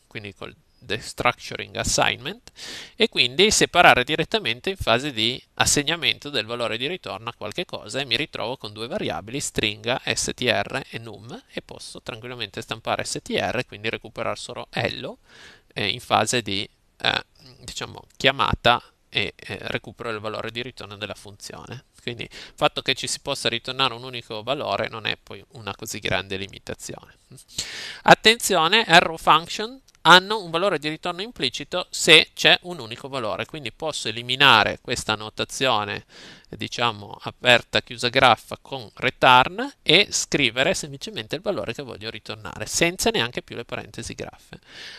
quindi col Destructuring Assignment e quindi separare direttamente in fase di assegnamento del valore di ritorno a qualche cosa e mi ritrovo con due variabili stringa str e num e posso tranquillamente stampare str e quindi recuperare solo hello eh, in fase di eh, diciamo, chiamata e eh, recupero il valore di ritorno della funzione quindi il fatto che ci si possa ritornare un unico valore non è poi una così grande limitazione attenzione arrow function hanno un valore di ritorno implicito se c'è un unico valore, quindi posso eliminare questa notazione diciamo aperta chiusa graffa con return e scrivere semplicemente il valore che voglio ritornare senza neanche più le parentesi graffe.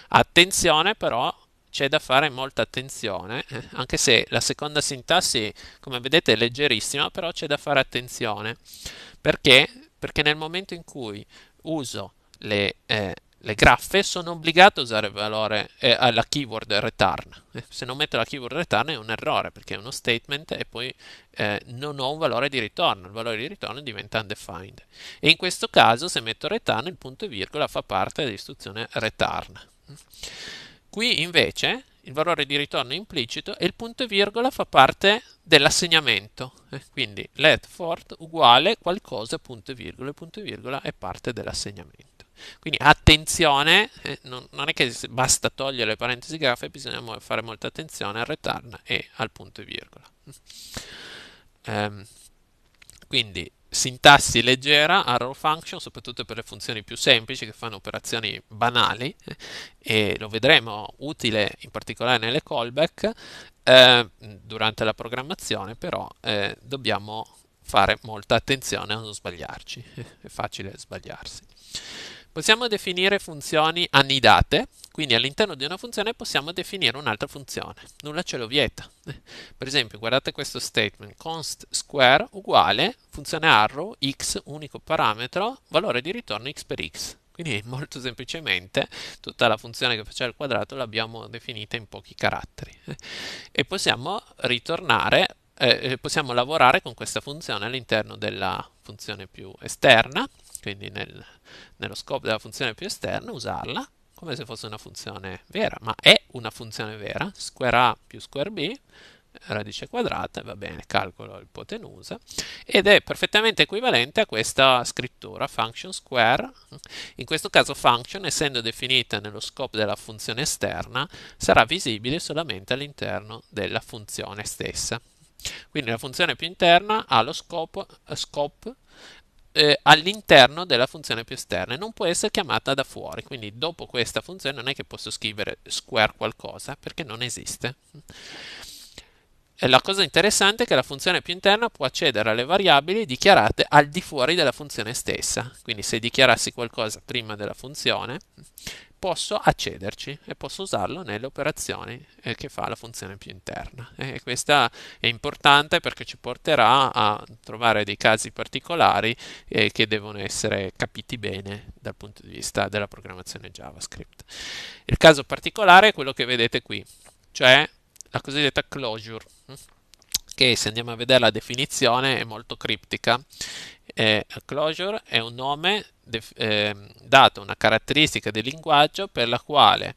Attenzione però c'è da fare molta attenzione, eh, anche se la seconda sintassi come vedete è leggerissima, però c'è da fare attenzione perché perché nel momento in cui uso le eh, le graffe sono obbligate a usare il valore eh, alla keyword return. Eh, se non metto la keyword return è un errore perché è uno statement e poi eh, non ho un valore di ritorno, il valore di ritorno diventa undefined. E in questo caso se metto return il punto e virgola fa parte dell'istruzione return. Qui invece il valore di ritorno è implicito e il punto e virgola fa parte dell'assegnamento. Eh, quindi let forth uguale qualcosa punto e virgola, il punto e virgola è parte dell'assegnamento. Quindi attenzione, eh, non, non, è che basta togliere le parentesi graffe, bisogna fare molta attenzione al return e al punto e virgola. Um, quindi sintassi leggera, arrow function, soprattutto per le funzioni più semplici che fanno operazioni banali eh, e lo vedremo utile in particolare nelle callback eh, durante la programmazione, però eh, dobbiamo fare molta attenzione a non sbagliarci, è facile sbagliarsi. Possiamo definire funzioni annidate, quindi all'interno di una funzione possiamo definire un'altra funzione, nulla ce lo vieta. Per esempio, guardate questo statement, const square uguale funzione arrow x unico parametro, valore di ritorno x per x. Quindi molto semplicemente tutta la funzione che faceva il quadrato l'abbiamo definita in pochi caratteri e possiamo ritornare eh, eh possiamo lavorare con questa funzione all'interno della funzione più esterna quindi nel, nello scopo della funzione più esterna usarla come se fosse una funzione vera, ma è una funzione vera, square a più square b, radice quadrata, va bene, calcolo l'ipotenusa, ed è perfettamente equivalente a questa scrittura, function square, in questo caso function, essendo definita nello scopo della funzione esterna, sarà visibile solamente all'interno della funzione stessa. Quindi la funzione più interna ha lo scopo, scope eh, all'interno della funzione più esterna e non può essere chiamata da fuori. Quindi dopo questa funzione non è che posso scrivere square qualcosa perché non esiste. la cosa interessante è che la funzione più interna può accedere alle variabili dichiarate al di fuori della funzione stessa. Quindi se dichiarassi qualcosa prima della funzione, posso accederci e posso usarlo nelle operazioni eh, che fa la funzione più interna. E questa è importante perché ci porterà a trovare dei casi particolari eh, che devono essere capiti bene dal punto di vista della programmazione JavaScript. Il caso particolare è quello che vedete qui, cioè la cosiddetta closure mm, che se andiamo a vedere la definizione è molto criptica eh, closure è un nome eh, dato a una caratteristica del linguaggio per la quale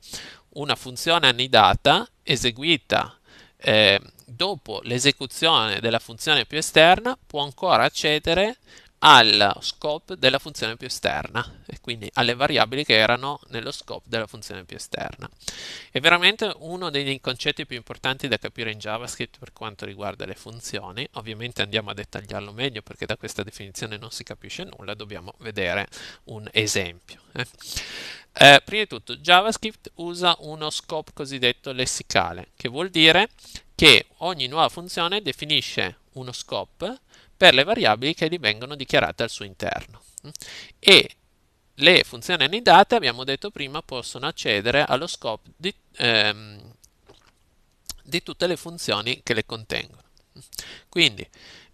una funzione annidata eseguita eh, dopo l'esecuzione della funzione più esterna può ancora accedere al scope della funzione più esterna e quindi alle variabili che erano nello scope della funzione più esterna. È veramente uno dei concetti più importanti da capire in JavaScript per quanto riguarda le funzioni. Ovviamente andiamo a dettagliarlo meglio perché da questa definizione non si capisce nulla, dobbiamo vedere un esempio. Eh. Eh, prima di tutto, JavaScript usa uno scope cosiddetto lessicale, che vuol dire che ogni nuova funzione definisce uno scope per le variabili che gli vengono dichiarate al suo interno. E le funzioni annidate, abbiamo detto prima, possono accedere allo scopo di, ehm, di tutte le funzioni che le contengono. Quindi,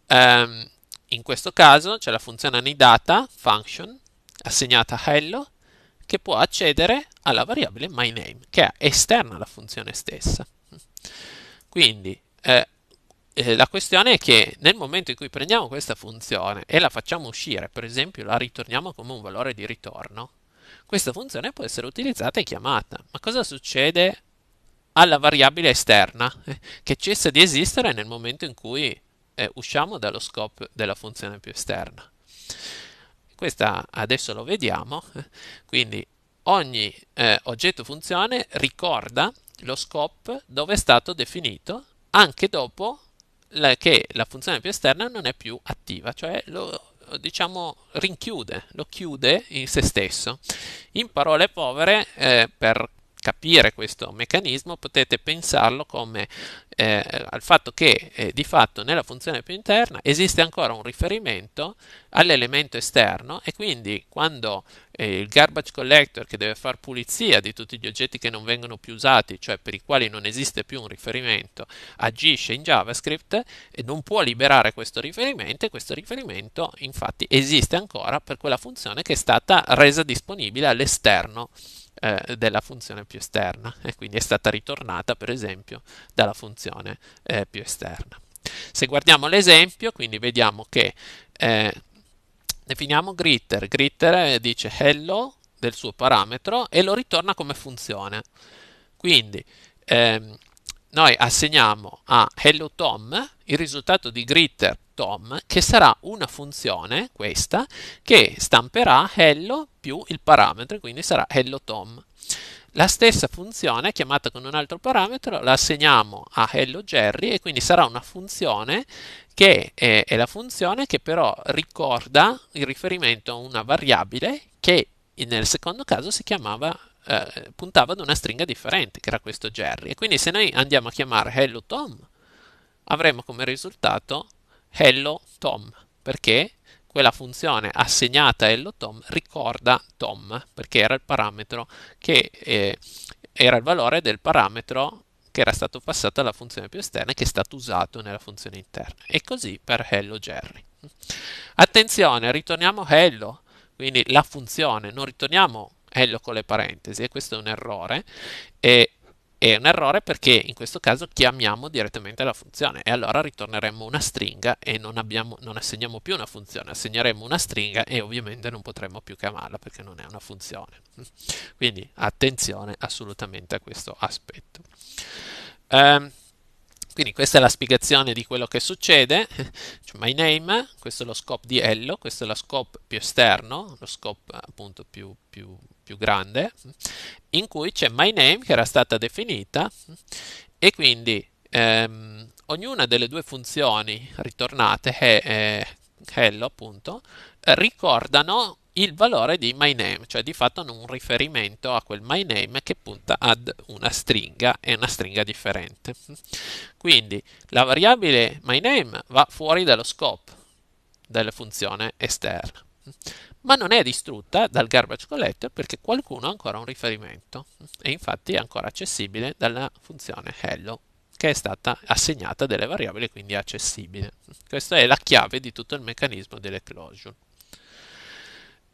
ehm, in questo caso c'è la funzione annidata, function, assegnata a hello, che può accedere alla variabile myName, che è esterna alla funzione stessa. Quindi, eh, eh, la questione è che nel momento in cui prendiamo questa funzione e la facciamo uscire, per esempio la ritorniamo come un valore di ritorno, questa funzione può essere utilizzata e chiamata. Ma cosa succede alla variabile esterna eh, che cessa di esistere nel momento in cui eh, usciamo dallo scope della funzione più esterna? Questa adesso lo vediamo, eh, quindi ogni eh, oggetto funzione ricorda lo scope dove è stato definito anche dopo la, che la funzione più esterna non è più attiva, cioè lo diciamo rinchiude, lo chiude in se stesso. In parole povere, eh, per capire questo meccanismo potete pensarlo come eh, al fatto che eh, di fatto nella funzione più interna esiste ancora un riferimento all'elemento esterno e quindi quando eh, il garbage collector che deve far pulizia di tutti gli oggetti che non vengono più usati, cioè per i quali non esiste più un riferimento, agisce in JavaScript e non può liberare questo riferimento e questo riferimento infatti esiste ancora per quella funzione che è stata resa disponibile all'esterno eh, della funzione più esterna e quindi è stata ritornata per esempio dalla funzione eh, più esterna. Se guardiamo l'esempio, quindi vediamo che eh, definiamo gritter, gritter eh, dice hello del suo parametro e lo ritorna come funzione. Quindi ehm, noi assegniamo a hello Tom il risultato di gritter tom che sarà una funzione, questa, che stamperà hello più il parametro, quindi sarà hello tom. La stessa funzione, chiamata con un altro parametro, la assegniamo a hello Jerry e quindi sarà una funzione che è, è la funzione che però ricorda il riferimento a una variabile che nel secondo caso si chiamava eh, puntava ad una stringa differente, che era questo Jerry. E quindi se noi andiamo a chiamare hello Tom, avremo come risultato hello Tom, perché quella funzione assegnata a hello Tom ricorda Tom, perché era il parametro che eh, era il valore del parametro che era stato passato alla funzione più esterna e che è stato usato nella funzione interna. E così per hello Jerry. Attenzione, ritorniamo hello, quindi la funzione, non ritorniamo hello con le parentesi, e questo è un errore, e è un errore perché in questo caso chiamiamo direttamente la funzione e allora ritorneremmo una stringa e non, abbiamo, non assegniamo più una funzione, assegneremo una stringa e ovviamente non potremo più chiamarla perché non è una funzione. Quindi attenzione assolutamente a questo aspetto. Um, quindi questa è la spiegazione di quello che succede. Cioè, my name, questo è lo scope di Hello, questo è lo scope più esterno, lo scope appunto più, più, più grande in cui c'è my name che era stata definita e quindi ehm, ognuna delle due funzioni ritornate, he, eh, hello appunto, ricordano il valore di my name, cioè di fatto hanno un riferimento a quel my name che punta ad una stringa e una stringa differente. Quindi la variabile my name va fuori dallo scope della funzione esterna ma non è distrutta dal garbage collector perché qualcuno ha ancora un riferimento e infatti è ancora accessibile dalla funzione hello che è stata assegnata delle variabili quindi è accessibile. Questa è la chiave di tutto il meccanismo dell'eclosure.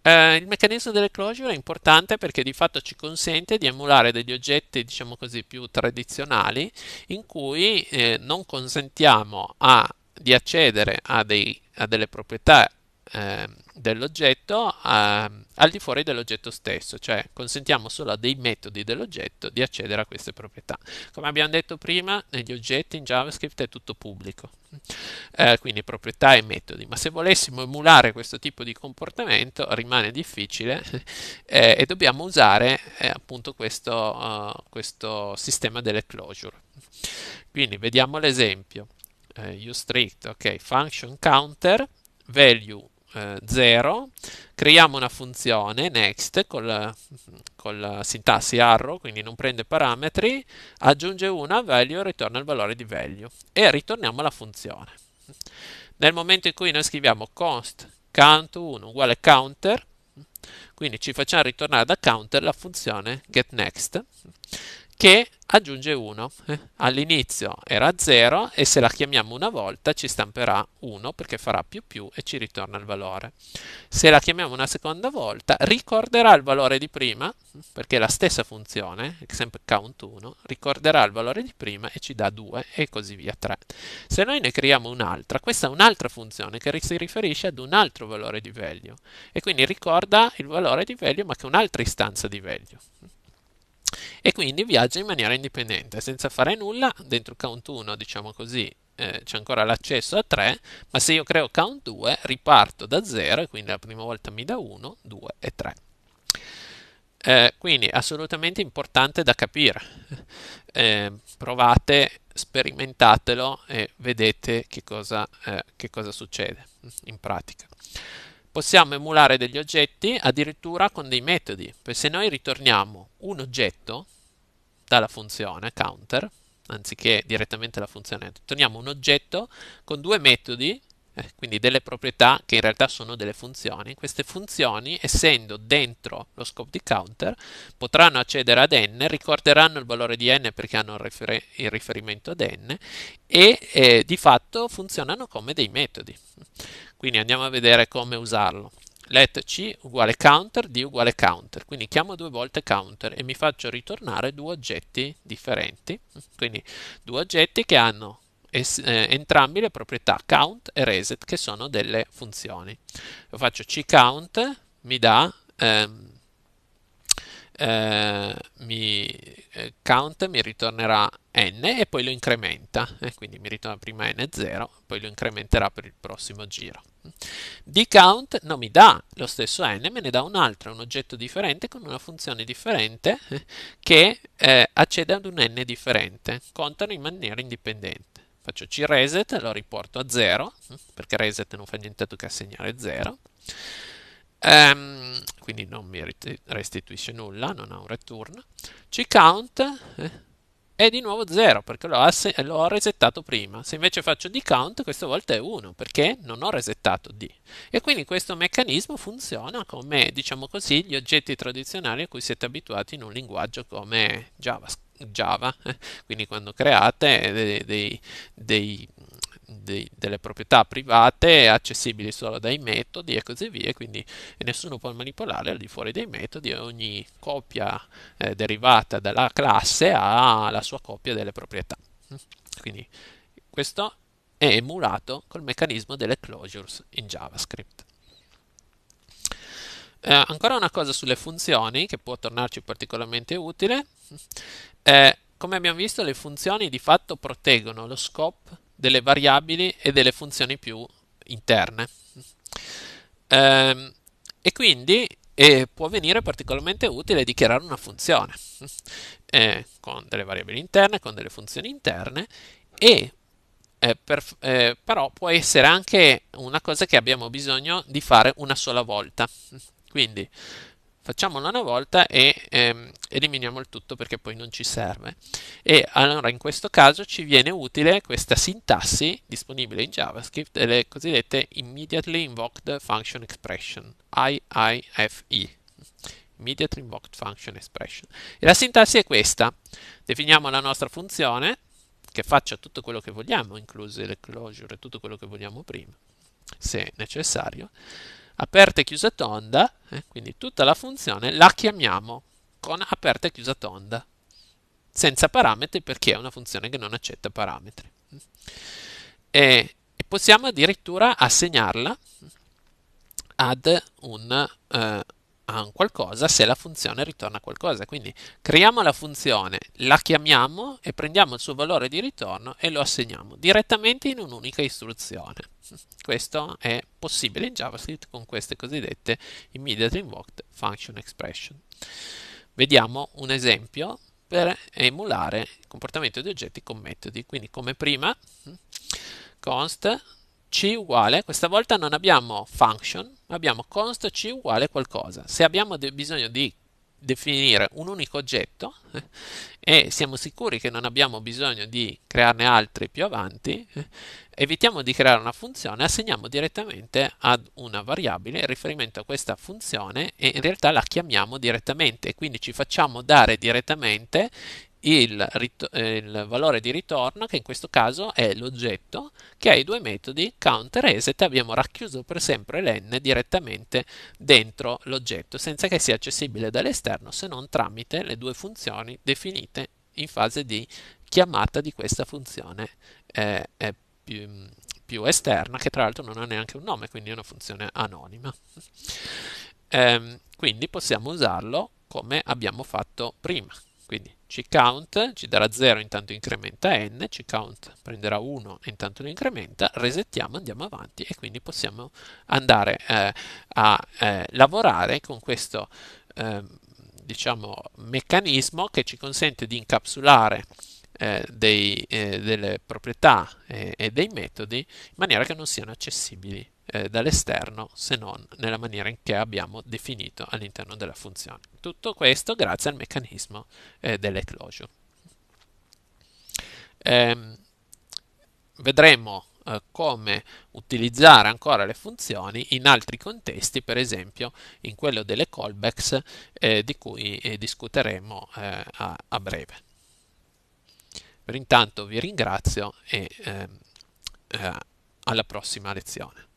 Eh, il meccanismo dell'eclosure è importante perché di fatto ci consente di emulare degli oggetti, diciamo così, più tradizionali in cui eh, non consentiamo a, di accedere a, dei, a delle proprietà eh, dell'oggetto a, ehm, al di fuori dell'oggetto stesso, cioè consentiamo solo a dei metodi dell'oggetto di accedere a queste proprietà. Come abbiamo detto prima, negli oggetti in JavaScript è tutto pubblico, eh, quindi proprietà e metodi, ma se volessimo emulare questo tipo di comportamento rimane difficile eh, e dobbiamo usare eh, appunto questo, uh, questo sistema delle closure. Quindi vediamo l'esempio. Uh, eh, uStrict, ok, function counter, value 0, eh, creiamo una funzione next con la sintassi arrow, quindi non prende parametri, aggiunge una value e ritorna il valore di value e ritorniamo alla funzione. Nel momento in cui noi scriviamo const count1 uguale counter, quindi ci facciamo ritornare da counter la funzione getNext che aggiunge 1. Eh, all'inizio era 0 e se la chiamiamo una volta ci stamperà 1 perché farà più più e ci ritorna il valore. Se la chiamiamo una seconda volta ricorderà il valore di prima perché è la stessa funzione, sempre count 1, ricorderà il valore di prima e ci dà 2 e così via 3. Se noi ne creiamo un'altra, questa è un'altra funzione che si riferisce ad un altro valore di value e quindi ricorda il valore di value ma che è un'altra istanza di value e quindi viaggia in maniera indipendente senza fare nulla dentro count 1 diciamo così eh, c'è ancora l'accesso a 3 ma se io creo count 2 riparto da 0 e quindi la prima volta mi da 1 2 e 3 eh, quindi assolutamente importante da capire eh, provate sperimentatelo e vedete che cosa, eh, che cosa succede in pratica possiamo emulare degli oggetti addirittura con dei metodi, perché se noi ritorniamo un oggetto dalla funzione counter, anziché direttamente la funzione, ritorniamo un oggetto con due metodi, eh, quindi delle proprietà che in realtà sono delle funzioni, queste funzioni essendo dentro lo scope di counter potranno accedere ad n, ricorderanno il valore di n perché hanno il, rifer il riferimento ad n e eh, di fatto funzionano come dei metodi. Quindi andiamo a vedere come usarlo. Let C uguale counter, D uguale counter. Quindi chiamo due volte counter e mi faccio ritornare due oggetti differenti. Quindi due oggetti che hanno eh, entrambi le proprietà count e reset che sono delle funzioni. Io faccio C count, mi dà... Ehm, eh, mi, eh, count mi ritornerà n e poi lo incrementa, eh, quindi mi ritorna prima n0, poi lo incrementerà per il prossimo giro. dcount non mi dà lo stesso n, me ne dà un altro, un oggetto differente con una funzione differente eh, che eh, accede ad un n differente, contano in maniera indipendente faccio c reset, lo riporto a 0, perché reset non fa nient'altro che assegnare 0 ehm, quindi non mi restituisce nulla, non ha un return, ccount eh, è di nuovo 0 perché l'ho, l'ho resettato prima, se invece faccio dcount, questa volta è 1 perché non ho resettato d e quindi questo meccanismo funziona come diciamo così gli oggetti tradizionali a cui siete abituati in un linguaggio come JavaScript. Java, eh. quindi quando create eh, dei, dei, dei, di, delle proprietà private accessibili solo dai metodi e così via, quindi nessuno può manipolare al di fuori dei metodi e ogni coppia eh, derivata dalla classe ha la sua coppia delle proprietà. Quindi questo è emulato col meccanismo delle closures in JavaScript. Eh, ancora una cosa sulle funzioni che può tornarci particolarmente utile. Eh, come abbiamo visto le funzioni di fatto proteggono lo scope delle variabili e delle funzioni più interne. Ehm, e quindi e può venire particolarmente utile dichiarare una funzione eh, con delle variabili interne, con delle funzioni interne e eh, per, eh, però può essere anche una cosa che abbiamo bisogno di fare una sola volta. Quindi facciamola una volta e ehm, eliminiamo il tutto perché poi non ci serve. E allora in questo caso ci viene utile questa sintassi disponibile in JavaScript, le cosiddette Immediately Invoked Function Expression, IIFE. Immediately Invoked Function Expression. E la sintassi è questa. Definiamo la nostra funzione che faccia tutto quello che vogliamo, incluse le closure, tutto quello che vogliamo prima, se necessario aperta e chiusa tonda, eh, quindi tutta la funzione la chiamiamo con aperta e chiusa tonda, senza parametri perché è una funzione che non accetta parametri. E, e possiamo addirittura assegnarla ad un, eh, a un qualcosa se la funzione ritorna qualcosa. Quindi creiamo la funzione, la chiamiamo e prendiamo il suo valore di ritorno e lo assegniamo direttamente in un'unica istruzione. Questo è possibile in JavaScript con queste cosiddette immediate invoked function expression. Vediamo un esempio per emulare il comportamento di oggetti con metodi. Quindi come prima const c uguale, questa volta non abbiamo function, ma abbiamo const c uguale qualcosa. Se abbiamo bisogno di definire un unico oggetto eh, e siamo sicuri che non abbiamo bisogno di crearne altri più avanti, eh, evitiamo di creare una funzione, assegniamo direttamente ad una variabile in riferimento a questa funzione e in realtà la chiamiamo direttamente, quindi ci facciamo dare direttamente il, rit- il, valore di ritorno che in questo caso è l'oggetto che ha i due metodi count e reset. abbiamo racchiuso per sempre l'N direttamente dentro l'oggetto senza che sia accessibile dall'esterno se non tramite le due funzioni definite in fase di chiamata di questa funzione eh, più, più esterna che tra l'altro non ha neanche un nome quindi è una funzione anonima eh, quindi possiamo usarlo come abbiamo fatto prima quindi ccount ci darà 0 intanto incrementa n, ccount prenderà 1 e intanto lo incrementa, resettiamo, andiamo avanti e quindi possiamo andare eh, a eh, lavorare con questo eh, diciamo, meccanismo che ci consente di incapsulare eh, dei, eh, delle proprietà eh, e dei metodi in maniera che non siano accessibili eh, dall'esterno se non nella maniera in che abbiamo definito all'interno della funzione. Tutto questo grazie al meccanismo eh, dell'eclosure. Ehm, vedremo eh, come utilizzare ancora le funzioni in altri contesti, per esempio in quello delle callbacks eh, di cui eh, discuteremo eh, a, a, breve. Per intanto vi ringrazio e ehm, eh, alla prossima lezione.